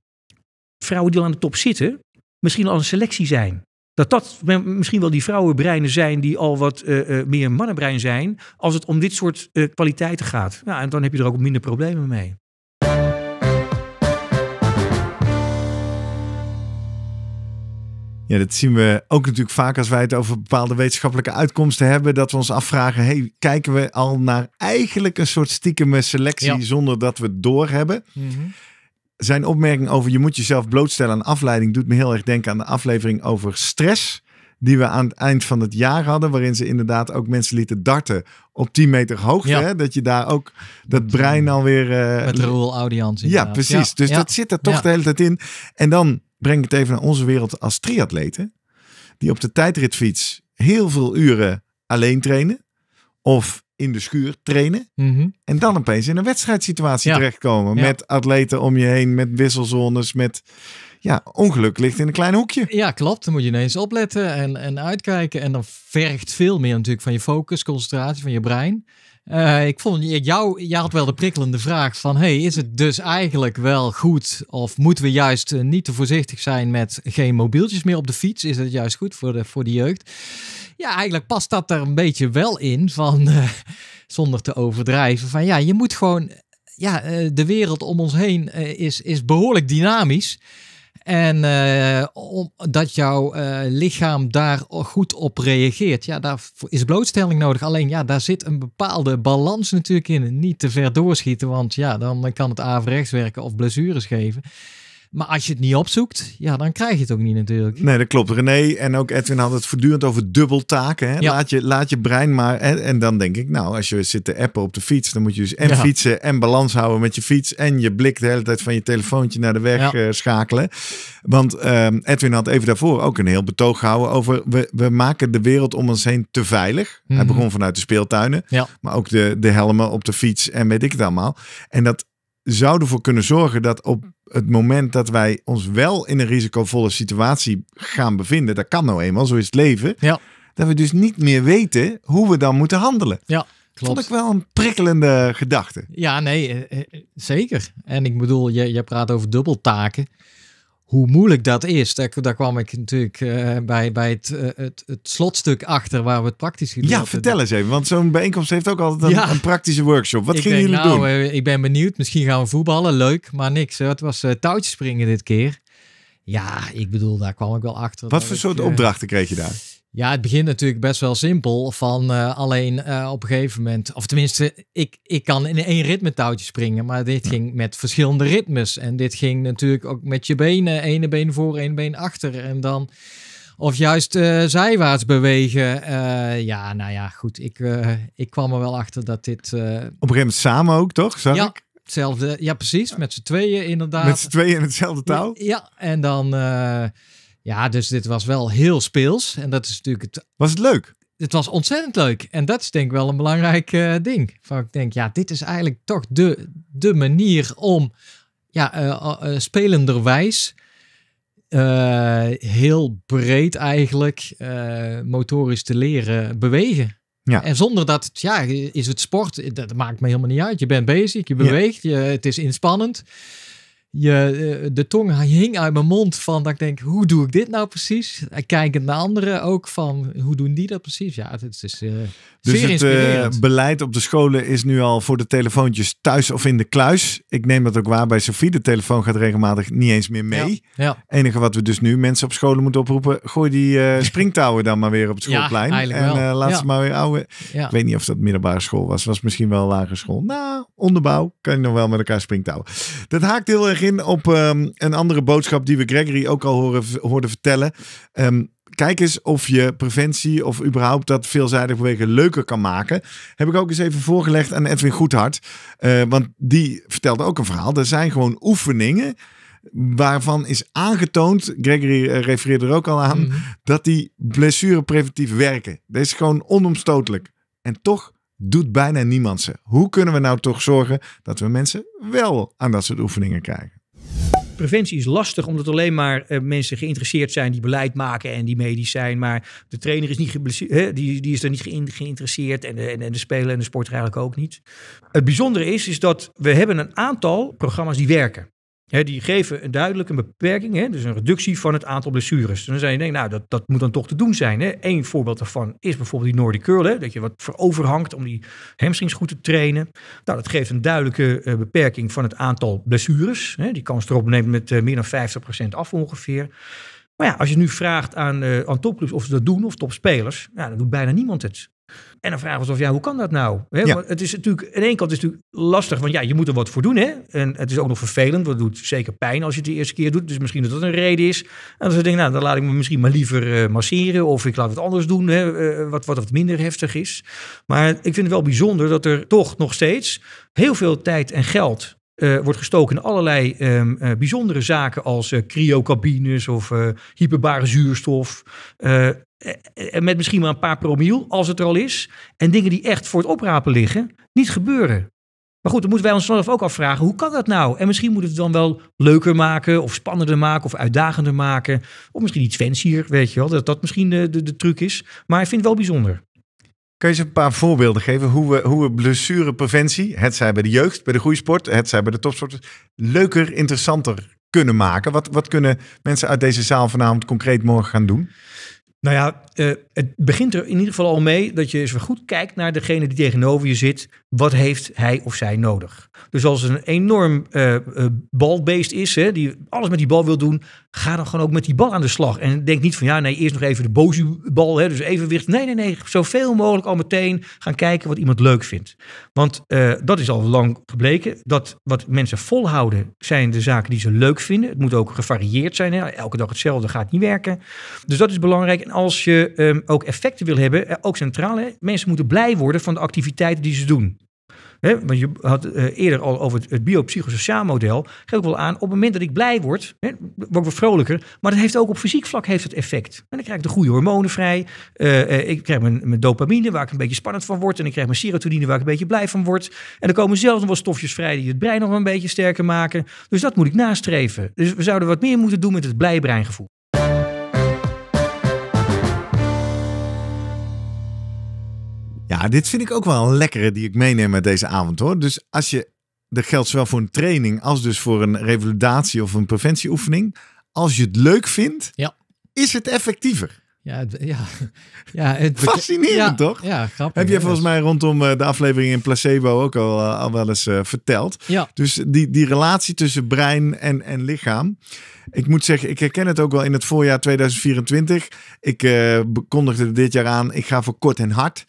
vrouwen die al aan de top zitten, misschien al een selectie zijn dat dat misschien wel die vrouwenbreinen zijn die al wat eh, eh, meer mannenbrein zijn, als het om dit soort eh, kwaliteiten gaat. Ja, en dan heb je er ook minder problemen mee. Ja, dat zien we ook natuurlijk vaak als wij het over bepaalde wetenschappelijke uitkomsten hebben. Dat we ons afvragen, hey, kijken we al naar eigenlijk een soort stiekeme selectie zonder dat we het doorhebben? Mm zijn opmerking over je moet jezelf blootstellen aan afleiding doet me heel erg denken aan de aflevering over stress. Die we aan het eind van het jaar hadden, waarin ze inderdaad ook mensen lieten darten op 10 meter hoogte. Hè? Dat je daar ook dat brein alweer. Uh, Met de rule audience. Ja, precies. Dus dat zit er toch de hele tijd in. En dan breng ik het even naar onze wereld als triatleten. Die op de tijdritfiets heel veel uren alleen trainen of in de schuur trainen. Mhm. En dan opeens in een wedstrijdsituatie terechtkomen. Met atleten om je heen, met wisselzones, met... Ja, ongeluk ligt in een klein hoekje. Ja, klopt. Dan moet je ineens opletten en, en uitkijken. En dan vergt veel meer natuurlijk van je focus, concentratie, van je brein. Eh, ik vond jou, jij had wel de prikkelende vraag van, hey, is het dus eigenlijk wel goed of moeten we juist eh, niet te voorzichtig zijn met geen mobieltjes meer op de fiets? Is dat juist goed voor de, voor de jeugd? Ja, eigenlijk past dat er een beetje wel in van, eh, zonder te overdrijven, van ja, je moet gewoon, ja, de wereld om ons heen is, is behoorlijk dynamisch. En uh, om, dat jouw eh, lichaam daar goed op reageert. Ja, daar is blootstelling nodig. Alleen ja, daar zit een bepaalde balans natuurlijk in. Niet te ver doorschieten, want ja, dan kan het averechts werken of blessures geven. Maar als je het niet opzoekt, ja, dan krijg je het ook niet natuurlijk. Nee, dat klopt. René en ook Edwin hadden het voortdurend over dubbeltaken. Hè? Laat, je, laat je brein maar... En, en, dan denk ik, nou, als je zit te appen op de fiets... dan moet je dus en fietsen en balans houden met je fiets... en je blik de hele tijd van je telefoontje naar de weg eh, schakelen. Want ehm, Edwin had even daarvoor ook een heel betoog gehouden over... we, we maken de wereld om ons heen te veilig. Hij mhm. begon vanuit de speeltuinen. Maar ook de, de helmen op de fiets en weet ik het allemaal. En dat zou ervoor kunnen zorgen dat op het moment dat wij ons wel in een risicovolle situatie gaan bevinden, dat kan nou eenmaal, zo is het leven. Ja. Dat we dus niet meer weten hoe we dan moeten handelen. Ja. Klopt. Vond ik wel een prikkelende gedachte. Ja, nee, eh, eh, zeker. En ik bedoel, je, je praat over dubbeltaken hoe moeilijk dat is. Daar, kwam ik natuurlijk eh, bij, bij het, eh, het, het, slotstuk achter waar we het praktisch gedaan Ja, vertel eens even, want zo'n bijeenkomst heeft ook altijd een, een praktische workshop. Wat gingen jullie nou, doen? Nou, ik ben benieuwd, misschien gaan we voetballen, leuk, maar niks. Het was touwtjes springen dit keer. Ja, ik bedoel, daar kwam ik wel achter. Wat voor soort opdrachten kreeg je daar? Ja, het begint natuurlijk best wel simpel. Van eh, alleen eh, op een gegeven moment, of tenminste, ik, ik kan in één ritme touwtjes springen. Maar dit ging met verschillende ritmes. En dit ging natuurlijk ook met je benen. Ene been voor, één been achter. En dan. Of juist eh, zijwaarts bewegen. ja, nou ja, goed. Ik, ik kwam er wel achter dat dit. Op een gegeven moment samen ook, toch? ja. Hetzelfde, ja, precies. Met z'n tweeën inderdaad. Met z'n tweeën in hetzelfde touw? Ja, ja. en dan ja, dus dit was wel heel speels. En dat is natuurlijk het. Was het leuk? Het was ontzettend leuk. En dat is denk ik wel een belangrijk eh, ding. Van ik denk, ja, dit is eigenlijk toch de, de manier om ja, eh, eh, spelenderwijs heel breed eigenlijk motorisch te leren bewegen. Ja. En zonder dat, ja, is het sport, dat maakt me helemaal niet uit. Je bent bezig, je beweegt, je, het is inspannend. Eh, de tong hing uit mijn mond van dat ik denk, hoe doe ik dit nou precies? En kijkend naar anderen ook van, hoe doen die dat precies? Ja, het is uh, dus het eh, beleid op de scholen is nu al voor de telefoontjes thuis of in de kluis. Ik neem dat ook waar bij Sofie. De telefoon gaat regelmatig niet eens meer mee. Ja, enige wat we dus nu mensen op scholen moeten oproepen, gooi die uh, springtouwen dan maar weer op het schoolplein. en laat ze maar weer oude. Ik weet niet of dat middelbare school was. Was misschien wel lagere school. Nou, onderbouw kan je nog wel met elkaar springtouwen. Dat haakt heel erg erg in op ehm, een andere boodschap die we Gregory ook al horen, hoorden vertellen. Ehm, kijk eens of je preventie of überhaupt dat veelzijdig bewegen leuker kan maken. Heb ik ook eens even voorgelegd aan Edwin Goedhart. Eh, want die vertelde ook een verhaal. Er zijn gewoon oefeningen waarvan is aangetoond, Gregory eh, refereerde er ook al aan, mhm. dat die blessurepreventief werken. Dat is gewoon onomstotelijk. En toch doet bijna niemand ze. Hoe kunnen we nou toch zorgen dat we mensen wel aan dat soort oefeningen krijgen? Preventie is lastig omdat alleen maar eh, mensen geïnteresseerd zijn die beleid maken en die medisch zijn. Maar de trainer is, niet he, die, die is er niet geïnteresseerd en de, en, en de speler en de sporter eigenlijk ook niet. Het bijzondere is, is dat we hebben een aantal programma's die werken die geven een duidelijke beperking, dus een reductie van het aantal blessures. dan zei je, nee, nou, dat, dat moet dan toch te doen zijn. Hè. Eén voorbeeld daarvan is bijvoorbeeld die Nordic Curl, dat je wat voorover hangt om die hamstrings goed te trainen. Nou, dat geeft een duidelijke eh, beperking van het aantal blessures. Die kans erop neemt met eh, meer dan 50% af ongeveer. Maar ja, als je nu vraagt aan, uh, aan topclubs of ze dat doen, of topspelers, ja, dan doet bijna niemand het. En dan vragen we ons af, ja, hoe kan dat nou? het is natuurlijk, aan de ene kant is het natuurlijk lastig, want ja, je moet er wat voor doen. Hè? En het is ook nog vervelend, want het doet zeker pijn als je het de eerste keer doet. Dus misschien dat dat een reden is. En dan ik je nou, dan laat ik me misschien maar liever eh, masseren of ik laat het anders doen, hè? Eh, wat, wat wat minder heftig is. Maar ik vind het wel bijzonder dat er toch nog steeds heel veel tijd en geld eh, wordt gestoken in allerlei ehm, bijzondere zaken als uh, cryocabines of hyperbare zuurstof. Eh, eh, met misschien maar een paar promiel, als het er al is. En dingen die echt voor het oprapen liggen, niet gebeuren. Maar goed, dan moeten wij ons zelf ook afvragen, hoe kan dat nou? En misschien moeten we het dan wel leuker maken, of spannender maken, of uitdagender maken. Of misschien iets fancier, weet je wel, dat dat misschien de, de, truc is. Maar ik vind het wel bijzonder. Kun je eens een paar voorbeelden geven hoe we, hoe we blessurepreventie, het bij de jeugd, bij de groeisport, het zij bij de topsport, leuker, interessanter kunnen maken? Wat, wat kunnen mensen uit deze zaal vanavond concreet morgen gaan doen? Nou ja, eh, het begint er in ieder geval al mee dat je eens goed kijkt naar degene die tegenover je zit. Wat heeft hij of zij nodig? Dus als er een enorm eh, eh, balbeest is, hè, die alles met die bal wil doen, Ga dan gewoon ook met die bal aan de slag. En denk niet van ja, nee, eerst nog even de boze bal hè, dus evenwicht. Nee, nee, nee. Zoveel mogelijk al meteen gaan kijken wat iemand leuk vindt. Want eh, dat is al lang gebleken. Dat wat mensen volhouden zijn de zaken die ze leuk vinden. Het moet ook gevarieerd zijn. Hè. Elke dag hetzelfde gaat niet werken. Dus dat is belangrijk. En als je ehm, ook effecten wil hebben, eh, ook centraal, hè, mensen moeten blij worden van de activiteiten die ze doen. Hè, want je had eh, eerder al over het, biopsychosociaal model. Geef ik wel aan, op het moment dat ik blij word, hè, word ik vrolijker. Maar dat heeft ook op fysiek vlak heeft het effect. En dan krijg ik de goede hormonen vrij. Eh, eh, ik krijg mijn, mijn, dopamine, waar ik een beetje spannend van word. En ik krijg mijn serotonine, waar ik een beetje blij van word. En er komen zelfs nog wel stofjes vrij die het brein nog een beetje sterker maken. Dus dat moet ik nastreven. Dus we zouden wat meer moeten doen met het blijbreingevoel. Ja, dit vind ik ook wel een lekkere die ik meeneem met deze avond hoor. Dus als je, dat geldt zowel voor een training als dus voor een revalidatie of een preventieoefening. Als je het leuk vindt, ja. is het effectiever. Ja, ja, ja het Fascinerend, toch? Ja, grappig. Heb je volgens mij rondom eh, de aflevering in Placebo ook al, eh, al wel eens eh, verteld. Ja. Dus die, die relatie tussen brein en, en lichaam. Ik moet zeggen, ik herken het ook wel in het voorjaar 2024. Ik uh, kondigde dit jaar aan, ik ga voor kort en hard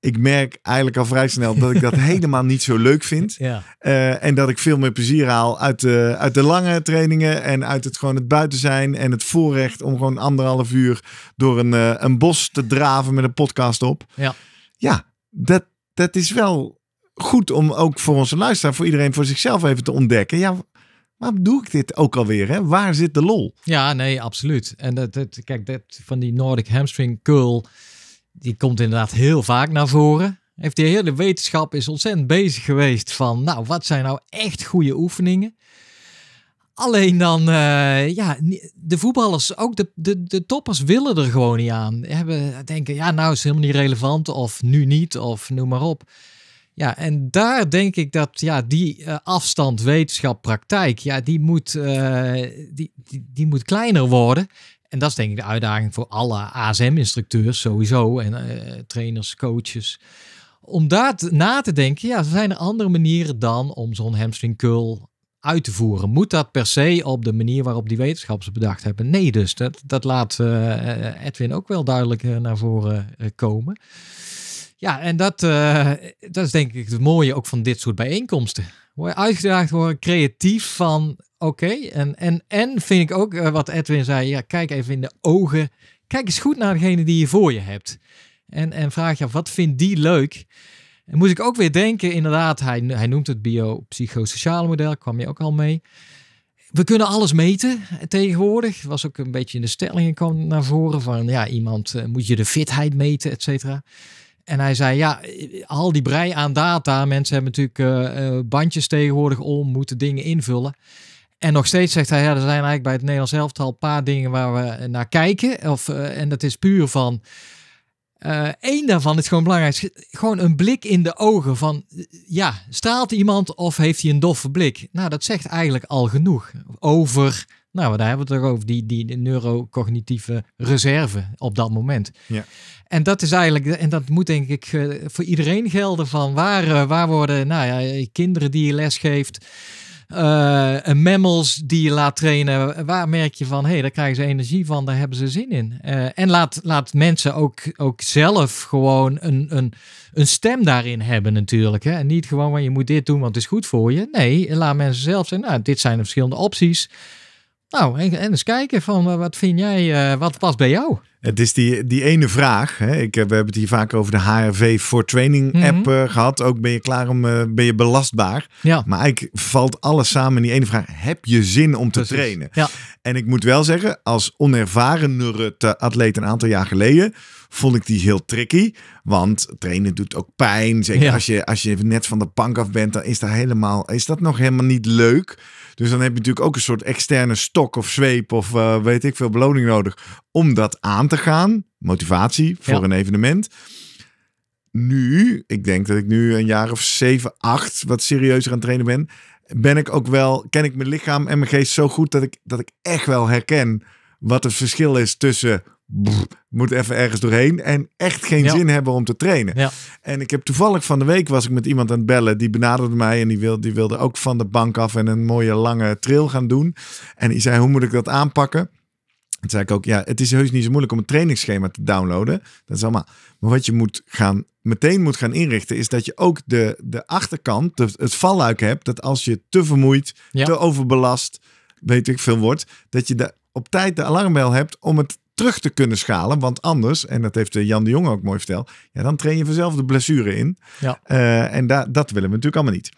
ik merk eigenlijk al vrij snel dat ik dat helemaal niet zo leuk vind. Eh, en dat ik veel meer plezier haal uit de, uit de lange trainingen en uit het gewoon het buiten zijn en het voorrecht om gewoon anderhalf uur door een, eh, een bos te draven met een podcast op. Ja, ja dat, dat is wel goed om ook voor onze luisteraar, voor iedereen, voor zichzelf even te ontdekken. Ja, waarom doe ik dit ook alweer? Hè? Waar zit de lol? Ja, nee, absoluut. En dat, dat kijk, dat, van die Nordic hamstring curl die komt inderdaad heel vaak naar voren. Heeft de hele wetenschap is ontzettend bezig geweest van, nou, wat zijn nou echt goede oefeningen? Alleen dan, eh, ja, de voetballers, ook de, de, de toppers willen er gewoon niet aan. Hebben, denken, ja, nou is het helemaal niet relevant, of nu niet, of noem maar op. Ja, en daar denk ik dat ja, die eh, afstand wetenschap praktijk, ja, die, moet, eh, die, die, die, moet kleiner worden. En dat is denk ik de uitdaging voor alle ASM-instructeurs sowieso en eh, trainers, coaches. Om daar na te denken, ja, zijn er andere manieren dan om zo'n hamstring curl uit te voeren? Moet dat per se op de manier waarop die wetenschappers bedacht hebben? Nee, dus dat, dat laat eh, eh, Edwin ook wel duidelijk naar voren komen. Ja, en dat, dat is denk ik het mooie ook van dit soort bijeenkomsten word uitgedaagd worden, creatief van oké. En, en, en vind ik ook eh, wat Edwin zei, ja, kijk even in de ogen. Kijk eens goed naar degene die je voor je hebt. En, en vraag je af, wat vindt die leuk? En moest ik ook weer denken, inderdaad, hij, hij noemt het biopsychosociale model, kwam je ook al mee. We kunnen alles meten tegenwoordig. Was ook een beetje in de stellingen kwam naar voren van ja, iemand eh, moet je de fitheid meten, et cetera. En hij zei, ja, al die brei aan data. Mensen hebben natuurlijk eh, eh, bandjes tegenwoordig om, moeten dingen invullen. En nog steeds zegt hij, ja, er zijn eigenlijk bij het Nederlands elftal een paar dingen waar we naar kijken. Of, eh, en dat is puur van, één daarvan is gewoon belangrijk, gewoon een blik in de ogen van, ja, straalt iemand of heeft hij een doffe blik? Nou, dat zegt eigenlijk al genoeg over, nou, daar hebben we het over, die, die neurocognitieve reserve op dat moment. Ja. En dat is eigenlijk, en dat moet denk ik eh, voor iedereen gelden: van waar, eh, waar worden nou ja, eh, kinderen die je les geeft, uh, mammals die je laat trainen, waar merk je van, hey, daar krijgen ze energie van, daar hebben ze zin in. en laat, laat mensen ook, ook zelf gewoon een, een, een stem daarin hebben natuurlijk. Hè? En niet gewoon, van je moet dit doen, want het is goed voor je. Nee, laat mensen zelf zeggen, nou, dit zijn de verschillende opties. Nou, en, eens kijken van eh, wat vind jij, eh, wat past bij jou? Het is die, die ene vraag. Hè. Ik, eh, we hebben het hier vaak over de HRV voor Training mhm. app gehad. Ook ben je klaar om, ben je belastbaar? Ja. Maar eigenlijk valt alles samen in die ene vraag. Heb je zin om te trainen? Ja. En ik moet wel zeggen, als onervarenere atleet een aantal jaar geleden, vond ik die heel tricky. Want trainen doet ook pijn. Zeker als, je, als je net van de bank af bent, dan is dat, helemaal, is dat nog helemaal niet leuk. Dus dan heb je natuurlijk ook een soort externe stok of zweep of eh, weet ik veel beloning nodig om dat aan te gaan. Motivatie voor een evenement. Nu, ik denk dat ik nu een jaar of zeven, acht wat serieuzer aan het trainen ben, ben ik ook wel, ken ik mijn lichaam en mijn geest zo goed dat ik, dat ik echt wel herken wat het verschil is tussen moet even ergens doorheen en echt geen zin hebben om te trainen. Ja. En ik heb toevallig van de week was ik met iemand aan het bellen. Die benaderde mij en die wilde, die wilde ook van de bank af en een mooie lange trail gaan doen. En die zei, hoe moet ik dat aanpakken? Toen zei ik ook, ja, het is heus niet zo moeilijk om een trainingsschema te downloaden. Dat is allemaal. Maar wat je moet gaan, meteen moet gaan inrichten, is dat je ook de, de achterkant, de, het valluik hebt. Dat als je te vermoeid, te overbelast, weet ik veel wordt, dat je de, op tijd de alarmbel hebt om het terug te kunnen schalen. Want anders, en dat heeft eh, Jan de Jong ook mooi verteld, ja, dan train je vanzelf de blessure in. Ja. Eh, en da dat willen we natuurlijk allemaal niet.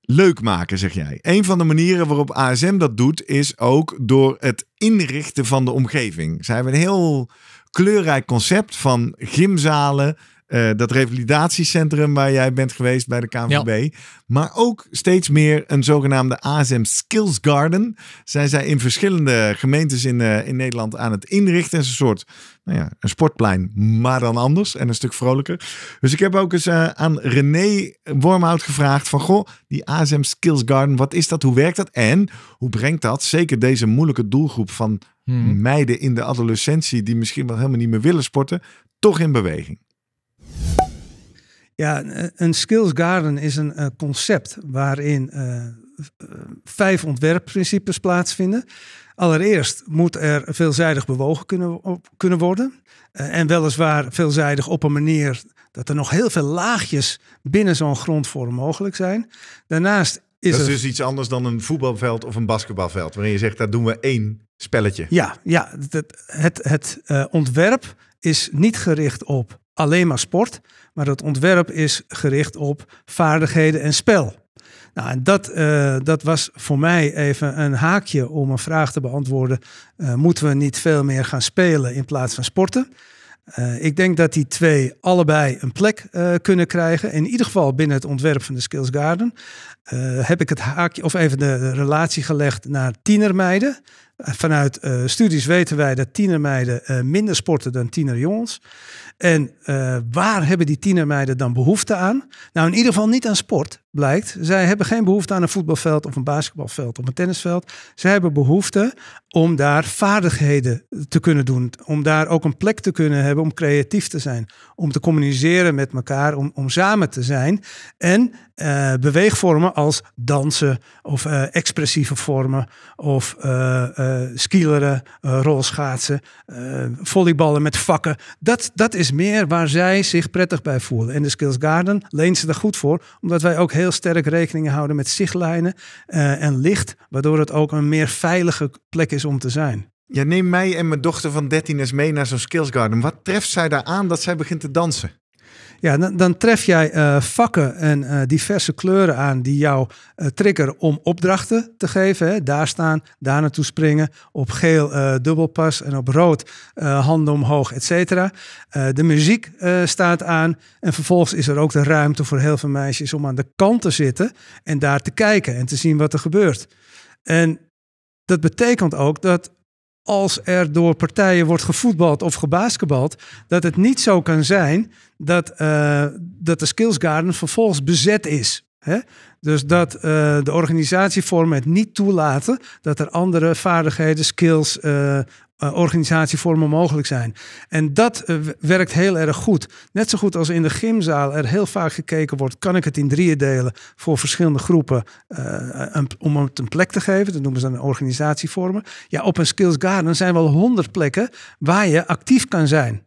Leuk maken, zeg jij. Een van de manieren waarop ASM dat doet, is ook door het inrichten van de omgeving. Zij hebben een heel kleurrijk concept van gymzalen, eh, dat revalidatiecentrum waar jij bent geweest bij de KVB, Maar ook steeds meer een zogenaamde ASM Skills Garden. Zijn zij in verschillende gemeentes in, eh, in Nederland aan het inrichten. Het is een soort nou ja, een sportplein, maar dan anders en een stuk vrolijker. Dus ik heb ook eens eh, aan René Wormhout gevraagd van... Goh, die ASM Skills Garden, wat is dat? Hoe werkt dat? En hoe brengt dat zeker deze moeilijke doelgroep van hmm. meiden in de adolescentie... die misschien wel helemaal niet meer willen sporten, toch in beweging? Ja, een skills garden is een eh, concept waarin eh, eh, vijf ontwerpprincipes plaatsvinden. Allereerst moet er veelzijdig bewogen kunnen, kunnen worden. Uh, en weliswaar veelzijdig op een manier dat er nog heel veel laagjes binnen zo'n grondvorm mogelijk zijn. Daarnaast is dat is dus iets anders dan een voetbalveld of een basketbalveld, waarin je zegt, daar doen we één spelletje. Ja, ja het, het, ontwerp is niet gericht op alleen maar sport, maar het ontwerp is gericht op vaardigheden en spel. Nou, en dat, eh, dat was voor mij even een haakje om een vraag te beantwoorden. Eh, moeten we niet veel meer gaan spelen in plaats van sporten? Eh, ik denk dat die twee allebei een plek kunnen krijgen. In ieder geval binnen het ontwerp van de Skills Garden. heb ik het haakje of even de relatie gelegd naar tienermeiden. Vanuit eh, studies weten wij dat tienermeiden eh, minder sporten dan tienerjongens. En eh, waar hebben die tienermeiden dan behoefte aan? Nou, in ieder geval niet aan sport, blijkt. Zij hebben geen behoefte aan een voetbalveld of een basketbalveld of een tennisveld. Zij hebben behoefte om daar vaardigheden te kunnen doen. Om daar ook een plek te kunnen hebben om creatief te zijn. Om te communiceren met elkaar, om, om samen te zijn. En beweegvormen als dansen of expressieve vormen of eh, Skieleren, eh, rolschaatsen, eh, volleyballen met vakken. Dat, dat is meer waar zij zich prettig bij voelen. En de Skills Garden leent ze er goed voor, omdat wij ook heel sterk rekening houden met zichtlijnen en licht, waardoor het ook een meer veilige plek is om te zijn. Je neem mij en mijn dochter van 13 eens mee naar zo'n skills garden. Wat treft zij daar aan dat zij begint te dansen? Ja, dan, dan tref jij eh, vakken en eh, diverse kleuren aan die jou uh, eh, triggeren om opdrachten te geven. Hè. Daar staan, daar naartoe springen. Op geel dubbelpas en op rood handen omhoog, etc. de muziek staat aan. En vervolgens is er ook de ruimte voor heel veel meisjes om aan de kant te zitten en daar te kijken en te zien wat er gebeurt. En dat betekent ook dat als er door partijen wordt gevoetbald of gebasketbald, dat het niet zo kan zijn dat, eh, dat de Skills Garden vervolgens bezet is. Hè? Dus dat eh, de organisatievormen het niet toelaten dat er andere vaardigheden, skills, eh, eh, organisatievormen mogelijk zijn. En dat eh, werkt heel erg goed. Net zo goed als in de gymzaal er heel vaak gekeken wordt: kan ik het in drieën delen voor verschillende groepen eh, om het een plek te geven? Dat noemen ze dan organisatievormen. Ja, op een Skills Garden zijn wel honderd plekken waar je actief kan zijn.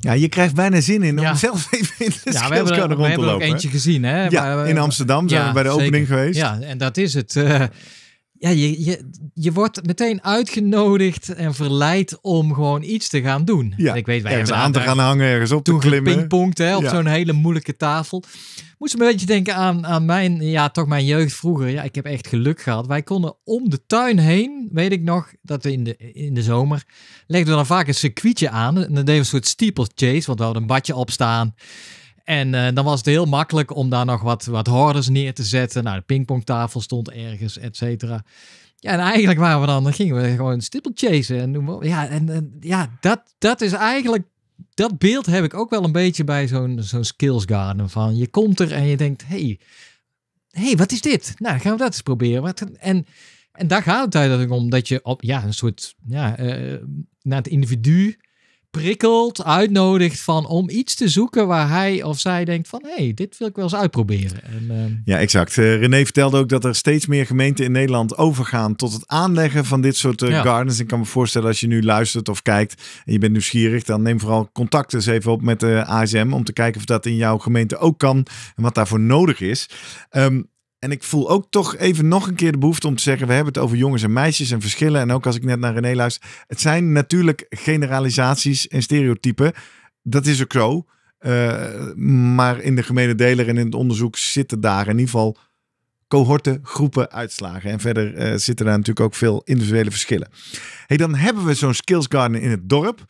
Ja, je krijgt bijna zin in om ja. zelf even in de ja, we hebben er, eentje gezien, hè? in eh, Amsterdam zijn we bij de opening geweest. Ja, en dat is het. Eh, ja, je, je, je wordt meteen uitgenodigd en verleid om gewoon iets te gaan doen. Ja, ik weet, wij ergens aan te gaan hangen, ergens op te klimmen. Toen hè, op zo'n hele moeilijke tafel. Moest een beetje denken aan, aan mijn, ja, toch mijn jeugd vroeger. Ja, ik heb echt geluk gehad. Wij konden om de tuin heen, weet ik nog, dat we in de, in de zomer, legden we dan vaak een circuitje aan. En dan deden we een soort chase, want we hadden een badje opstaan. En eh, dan was het heel makkelijk om daar nog wat, wat hordes neer te zetten. Nou, de pingpongtafel stond ergens, et cetera. Ja, en eigenlijk waren we dan, dan gingen we gewoon stippelchasen en Ja, en, ja, dat, dat is eigenlijk, dat beeld heb ik ook wel een beetje bij zo'n zo'n skills garden van. Je komt er en je denkt, hey, hey, wat is dit? Nou, gaan we dat eens proberen. Wat, en, en daar gaat het eigenlijk om, dat je op, ja, een soort, ja, eh, naar het individu prikkelt, uitnodigt van om iets te zoeken waar hij of zij denkt van hé, hey, dit wil ik wel eens uitproberen. En, ehm, Ja, exact. Uh, René vertelde ook dat er steeds meer gemeenten in Nederland overgaan tot het aanleggen van dit soort eh, gardens. Ik kan me voorstellen als je nu luistert of kijkt en je bent nieuwsgierig, dan neem vooral contact eens even op met de eh, ASM om te kijken of dat in jouw gemeente ook kan en wat daarvoor nodig is. Um, en ik voel ook toch even nog een keer de behoefte om te zeggen: we hebben het over jongens en meisjes en verschillen. En ook als ik net naar René luister, het zijn natuurlijk generalisaties en stereotypen. Dat is ook zo. Eh, maar in de gemene deler en in het onderzoek zitten daar in ieder geval cohorten, groepen, uitslagen. En verder eh, zitten daar natuurlijk ook veel individuele verschillen. Hey, dan hebben we zo'n skills garden in het dorp.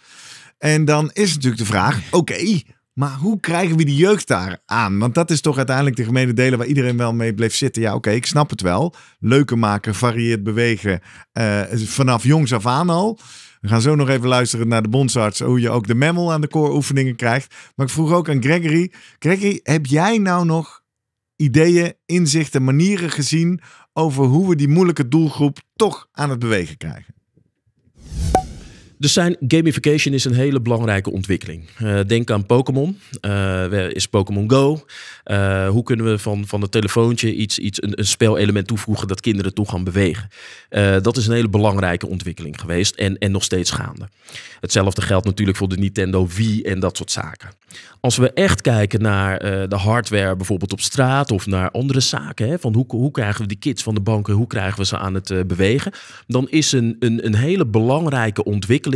En dan is natuurlijk de vraag: oké. Maar hoe krijgen we die jeugd daar aan? Want dat is toch uiteindelijk de gemene delen waar iedereen wel mee bleef zitten. Ja, oké, ik snap het wel. Leuker maken, varieerd bewegen. Eh, vanaf jongs af aan al. We gaan zo nog even luisteren naar de bondsarts. Hoe je ook de memmel aan de kooroefeningen krijgt. Maar ik vroeg ook aan Gregory. Gregory, heb jij nou nog ideeën, inzichten, manieren gezien over hoe we die moeilijke doelgroep toch aan het bewegen krijgen? Dus zijn gamification is een hele belangrijke ontwikkeling. Eh, denk aan Pokémon. Eh, is Pokémon Go? Eh, hoe kunnen we van, van het telefoontje iets, iets een, een spelelement toevoegen dat kinderen toe gaan bewegen? dat is een hele belangrijke ontwikkeling geweest en, en nog steeds gaande. Hetzelfde geldt natuurlijk voor de Nintendo Wii en dat soort zaken. Als we echt kijken naar de hardware bijvoorbeeld op straat of naar andere zaken, hè, van hoe, hoe krijgen we die kids van de banken, hoe krijgen we ze aan het bewegen, dan is een, een, een hele belangrijke ontwikkeling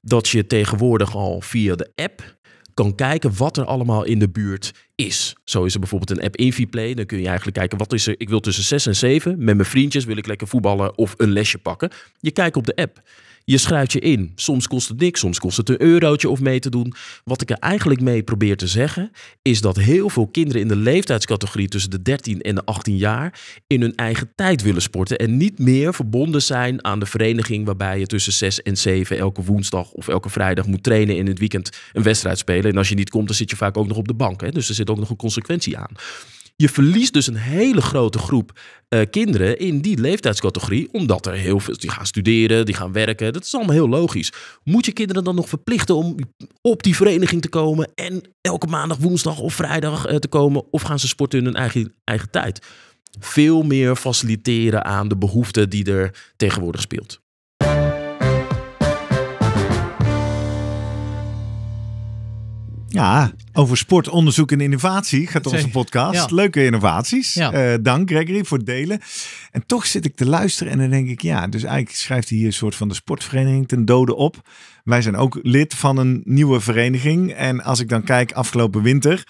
dat je tegenwoordig al via de app kan kijken wat er allemaal in de buurt is. Zo is er bijvoorbeeld een app Inviplay. Dan kun je eigenlijk kijken wat is er. Ik wil tussen 6 en 7 met mijn vriendjes wil ik lekker voetballen of een lesje pakken. Je kijkt op de app je schrijft je in. Soms kost het niks, soms kost het een eurotje of mee te doen. Wat ik er eigenlijk mee probeer te zeggen, is dat heel veel kinderen in de leeftijdscategorie tussen de 13 en de 18 jaar in hun eigen tijd willen sporten en niet meer verbonden zijn aan de vereniging waarbij je tussen 6 en 7 elke woensdag of elke vrijdag moet trainen en in het weekend een wedstrijd spelen. En als je niet komt, dan zit je vaak ook nog op de bank. Hè? Dus er zit ook nog een consequentie aan. Je verliest dus een hele grote groep eh, kinderen in die leeftijdscategorie, omdat er heel veel, die gaan studeren, die gaan werken. Dat is allemaal heel logisch. Moet je kinderen dan nog verplichten om op die vereniging te komen en elke maandag, woensdag of vrijdag eh, te komen? Of gaan ze sporten in hun eigen, eigen tijd? Veel meer faciliteren aan de behoefte die er tegenwoordig speelt. Ja, over sportonderzoek en innovatie gaat onze podcast. Leuke innovaties. Eh, dank Gregory voor het delen. En toch zit ik te luisteren en dan denk ik, ja, dus eigenlijk schrijft hij hier een soort van de sportvereniging ten dode op. Wij zijn ook lid van een nieuwe vereniging. En als ik dan kijk afgelopen winter,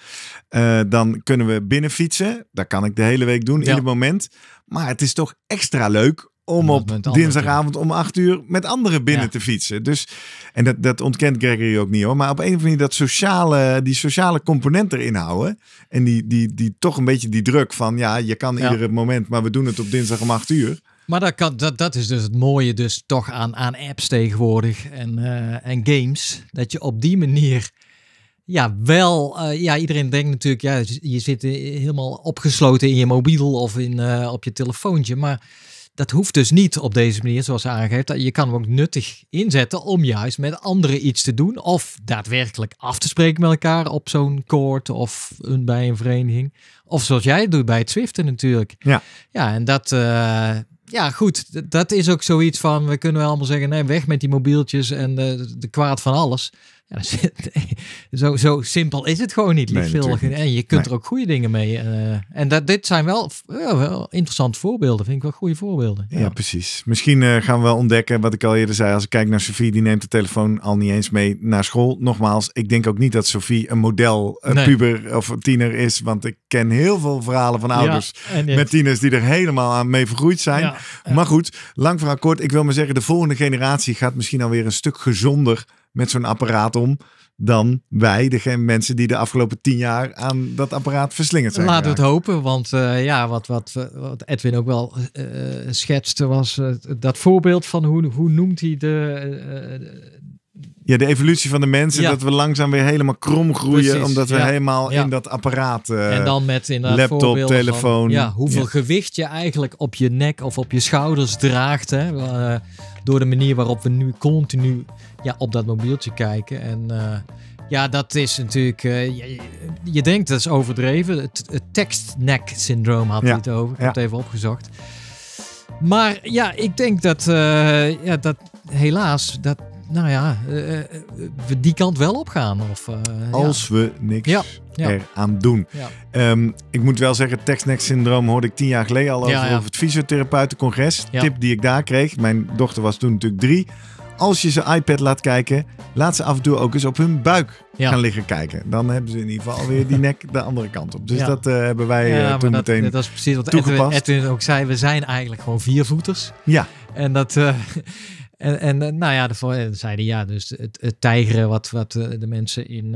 eh, dan kunnen we binnen fietsen. Dat kan ik de hele week doen, in ieder moment. Maar het is toch extra leuk om op dinsdagavond om acht uur met anderen binnen te fietsen. Dus, en dat, dat ontkent Gregory ook niet hoor. Maar op een of andere manier dat sociale, die sociale component erin houden. En die, die, die toch een beetje die druk van ja, je kan ja. ieder moment, maar we doen het op dinsdag om acht uur. Maar dat, kan, dat, dat is dus het mooie dus toch aan, aan apps tegenwoordig en, eh, en games. Dat je op die manier ja, wel. Eh, ja, iedereen denkt natuurlijk, ja, je zit helemaal opgesloten in je mobiel of in, eh, op je telefoontje. Maar dat hoeft dus niet op deze manier, zoals ze aangeeft. Je kan hem ook nuttig inzetten om juist met anderen iets te doen. Of daadwerkelijk af te spreken met elkaar op zo'n koord of een, bij een vereniging. Of zoals jij het doet bij het Zwiften natuurlijk. Ja, ja en dat. Eh, ja, goed, dat is ook zoiets van, we kunnen wel allemaal zeggen, nee, weg met die mobieltjes en de kwaad van alles. zo, zo simpel is het gewoon niet, en je kunt er ook goede dingen mee. Eh, en dat, dit zijn wel, wel interessante voorbeelden, vind ik wel goede voorbeelden. Ja, precies. Misschien eh, gaan we wel ontdekken, wat ik al eerder zei, als ik kijk naar Sophie, die neemt de telefoon al niet eens mee naar school. Nogmaals, ik denk ook niet dat Sophie een model, eh, een puber of tiener is, want ik ken heel veel verhalen van ouders met tieners die er helemaal aan mee vergroeid zijn. maar goed, lang verhaal kort, ik wil maar zeggen, de volgende generatie gaat misschien alweer een stuk gezonder met zo'n apparaat om dan wij, de mensen die de afgelopen tien jaar aan dat apparaat verslingerd zijn. Laten we het hopen, want eh, ja, wat, wat, wat, Edwin ook wel eh, eh, schetste was dat voorbeeld van hoe, hoe noemt hij de... ja, de evolutie van de mensen, dat we langzaam weer helemaal krom groeien, omdat we helemaal in dat apparaat, en dan met laptop, telefoon. Van, ja, hoeveel gewicht je eigenlijk op je nek of op je schouders draagt. Hè? door de manier waarop we nu continu ja, op dat mobieltje kijken. En eh, ja, dat is natuurlijk. Eh, je, denkt dat is overdreven. Het, het tekstnek syndroom had hij het over. Ik heb het even opgezocht. Maar ja, ik denk dat, eh, ja, dat helaas dat nou ja, eh, eh, we die kant wel op gaan. Of, eh, Als we niks ja. aan eraan doen. Ehm, ik moet wel zeggen, textneck syndroom hoorde ik tien jaar geleden al over op het fysiotherapeutencongres. Tip die ik daar kreeg, mijn dochter was toen natuurlijk drie als je ze iPad laat kijken, laat ze af en toe ook eens op hun buik gaan liggen kijken. Dan hebben ze in ieder geval weer die nek de andere kant op. Dus dat hebben wij ja, toen dat, meteen Dat is precies wat toegepast. Edwin, Edwin ook zei. We zijn eigenlijk gewoon viervoeters. Ja. En dat... En, en eh, nou ja, dan eh, zeiden ja, dus het, tijgeren wat, wat eh, de mensen in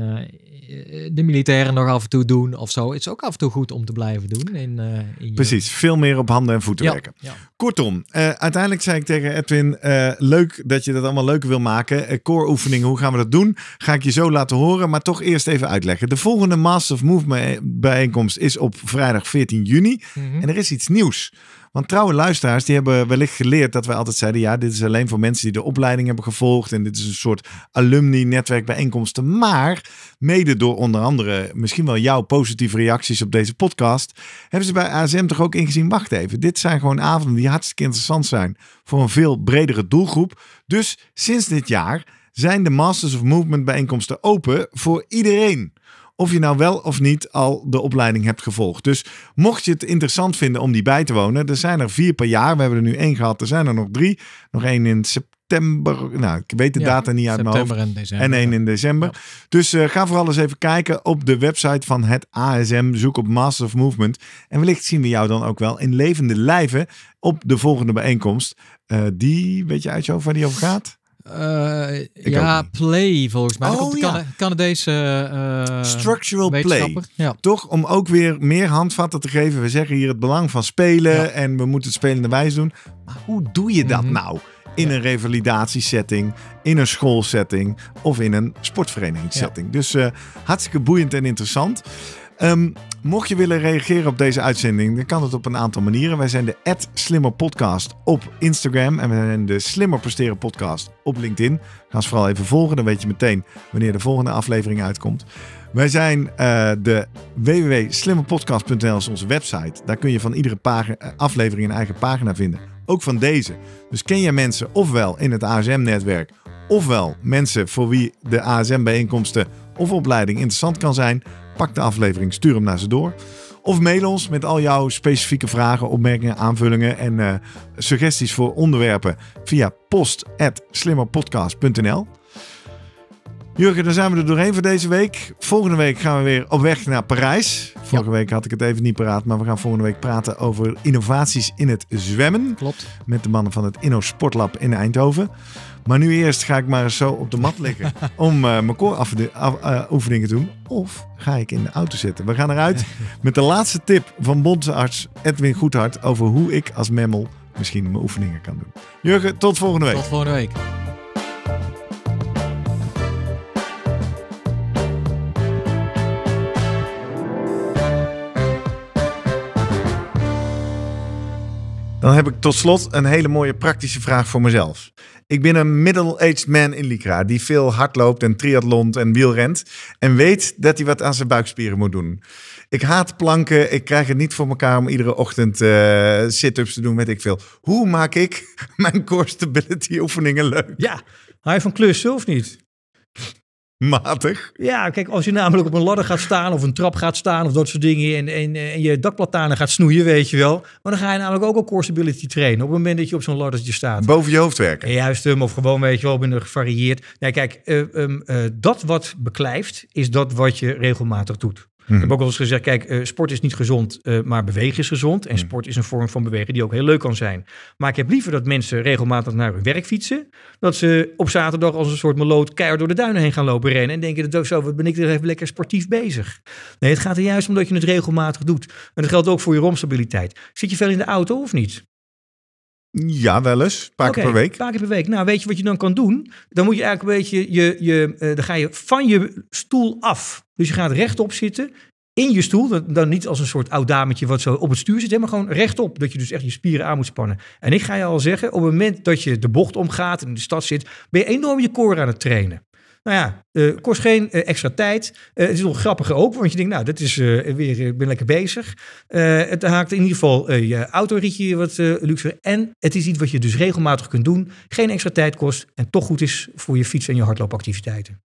de militairen nog af en toe doen of zo, is ook af en toe goed om te blijven doen. In, in Precies, veel meer op handen en voeten werken. Kortom, uiteindelijk zei ik tegen Edwin, leuk dat je dat allemaal leuk wil maken. core oefeningen, hoe gaan we dat doen? Ga ik je zo laten horen, maar toch eerst even uitleggen. De volgende Master of Movement bijeenkomst is op vrijdag 14 juni mhm. en er is iets nieuws. Want trouwe luisteraars, die hebben wellicht geleerd dat wij altijd zeiden: ja, dit is alleen voor mensen die de opleiding hebben gevolgd. En dit is een soort alumni-netwerkbijeenkomsten. Maar mede door onder andere misschien wel jouw positieve reacties op deze podcast, hebben ze bij ASM toch ook ingezien: wacht even, dit zijn gewoon avonden die hartstikke interessant zijn voor een veel bredere doelgroep. Dus sinds dit jaar zijn de Masters of Movement bijeenkomsten open voor iedereen of je nou wel of niet al de opleiding hebt gevolgd. Dus mocht je het interessant vinden om die bij te wonen, er zijn er vier per jaar. We hebben er nu één gehad, er zijn er nog drie. Nog één in september. Nou, ik weet de data niet uit mijn hoofd. En, december, en één in december. Dus eh, ga vooral eens even kijken op de website van het ASM. Zoek op Masters of Movement. En wellicht zien we jou dan ook wel in levende lijven op de volgende bijeenkomst. Eh, die, weet je uit je waar die over gaat? Eh, ja, play volgens mij. Oh, ja. Canadese eh, structural play. Toch om ook weer meer handvatten te geven. We zeggen hier het belang van spelen en we moeten het spelende wijs doen. Maar hoe doe je dat mhm. nou? in een revalidatiesetting, in een schoolsetting of in een sportverenigingssetting. Dus eh, hartstikke boeiend en interessant. Ehm, mocht je willen reageren op deze uitzending, dan kan het op een aantal manieren. Wij zijn de Slimmer Podcast op Instagram en we zijn de Slimmer Presteren Podcast op LinkedIn. Ga ons vooral even volgen, dan weet je meteen wanneer de volgende aflevering uitkomt. Wij zijn eh, de www.slimmerpodcast.nl is onze website. Daar kun je van iedere eh, aflevering een eigen pagina vinden. Ook van deze. Dus ken jij mensen ofwel in het ASM-netwerk, ofwel mensen voor wie de ASM-bijeenkomsten of opleiding interessant kan zijn, pak de aflevering, stuur hem naar ze door. Of mail ons met al jouw specifieke vragen, opmerkingen, aanvullingen en eh, suggesties voor onderwerpen via post.slimmerpodcast.nl. Jurgen, dan zijn we er doorheen voor deze week. Volgende week gaan we weer op weg naar Parijs. Vorige week had ik het even niet paraat, maar we gaan volgende week praten over innovaties in het zwemmen. Klopt. Met de mannen van het Inno Sportlab in Eindhoven. Maar nu eerst ga ik maar eens zo op de mat liggen om uh, mijn eh, oefeningen te doen. Of ga ik in de auto zitten. We gaan eruit met de laatste tip van bondsarts Edwin Goethart over hoe ik als memmel misschien mijn oefeningen kan doen. Jurgen, tot volgende week. Tot volgende week. Dan heb ik tot slot een hele mooie praktische vraag voor mezelf. Ik ben een middle-aged man in Lycra die veel hardloopt en triathlon en wielrent. En weet dat hij wat aan zijn buikspieren moet doen. Ik haat planken. Ik krijg het niet voor elkaar om iedere ochtend uh, sit-ups te doen, met ik veel. Hoe maak ik mijn core stability oefeningen leuk? Ja, hij van klussen, of niet? Matig? Ja, kijk, als je namelijk op een ladder gaat staan of een trap gaat staan of dat soort dingen en, en je dakplatanen gaat snoeien, weet je wel. Maar dan ga je namelijk ook al stability trainen op het moment dat je op zo'n laddertje staat. Boven je hoofd werken? juist, hem of gewoon, weet je wel, binnen gevarieerd. Nee, kijk, eh, ehm, eh, dat wat beklijft is dat wat je regelmatig doet. Hm. Ik heb ook wel eens gezegd, kijk, eh, sport is niet gezond, eh, maar bewegen is gezond. En hm. sport is een vorm van bewegen die ook heel leuk kan zijn. Maar ik heb liever dat mensen regelmatig naar hun werk fietsen. Dat ze op zaterdag als een soort meloot keihard door de duinen heen gaan lopen rennen. En denken, dat zo, wat ben ik er even lekker sportief bezig. Nee, het gaat er juist om dat je het regelmatig doet. En dat geldt ook voor je romstabiliteit. Zit je veel in de auto of niet? Ja, wel eens. Een paar keer per week. Een paar keer per week. Nou, weet je wat je dan kan doen? Dan moet je eigenlijk een beetje je, je eh, dan ga je van je stoel af. Dus je gaat rechtop zitten in je stoel. Dan niet als een soort oud dametje wat zo op het stuur zit, maar gewoon rechtop. Dat je dus echt je spieren aan moet spannen. En ik ga je al zeggen, op het moment dat je de bocht omgaat en in de stad zit, ben je enorm je core aan het trainen. Nou ja, uh, kost geen eh, extra tijd. Eh, het is wel grappig ook, want je denkt, nou, dat is weer, ik ben lekker bezig. het haakt in ieder geval je autorietje wat luxe En het is iets wat je dus regelmatig kunt doen. Geen extra tijd kost en toch goed is voor je fiets en je hardloopactiviteiten.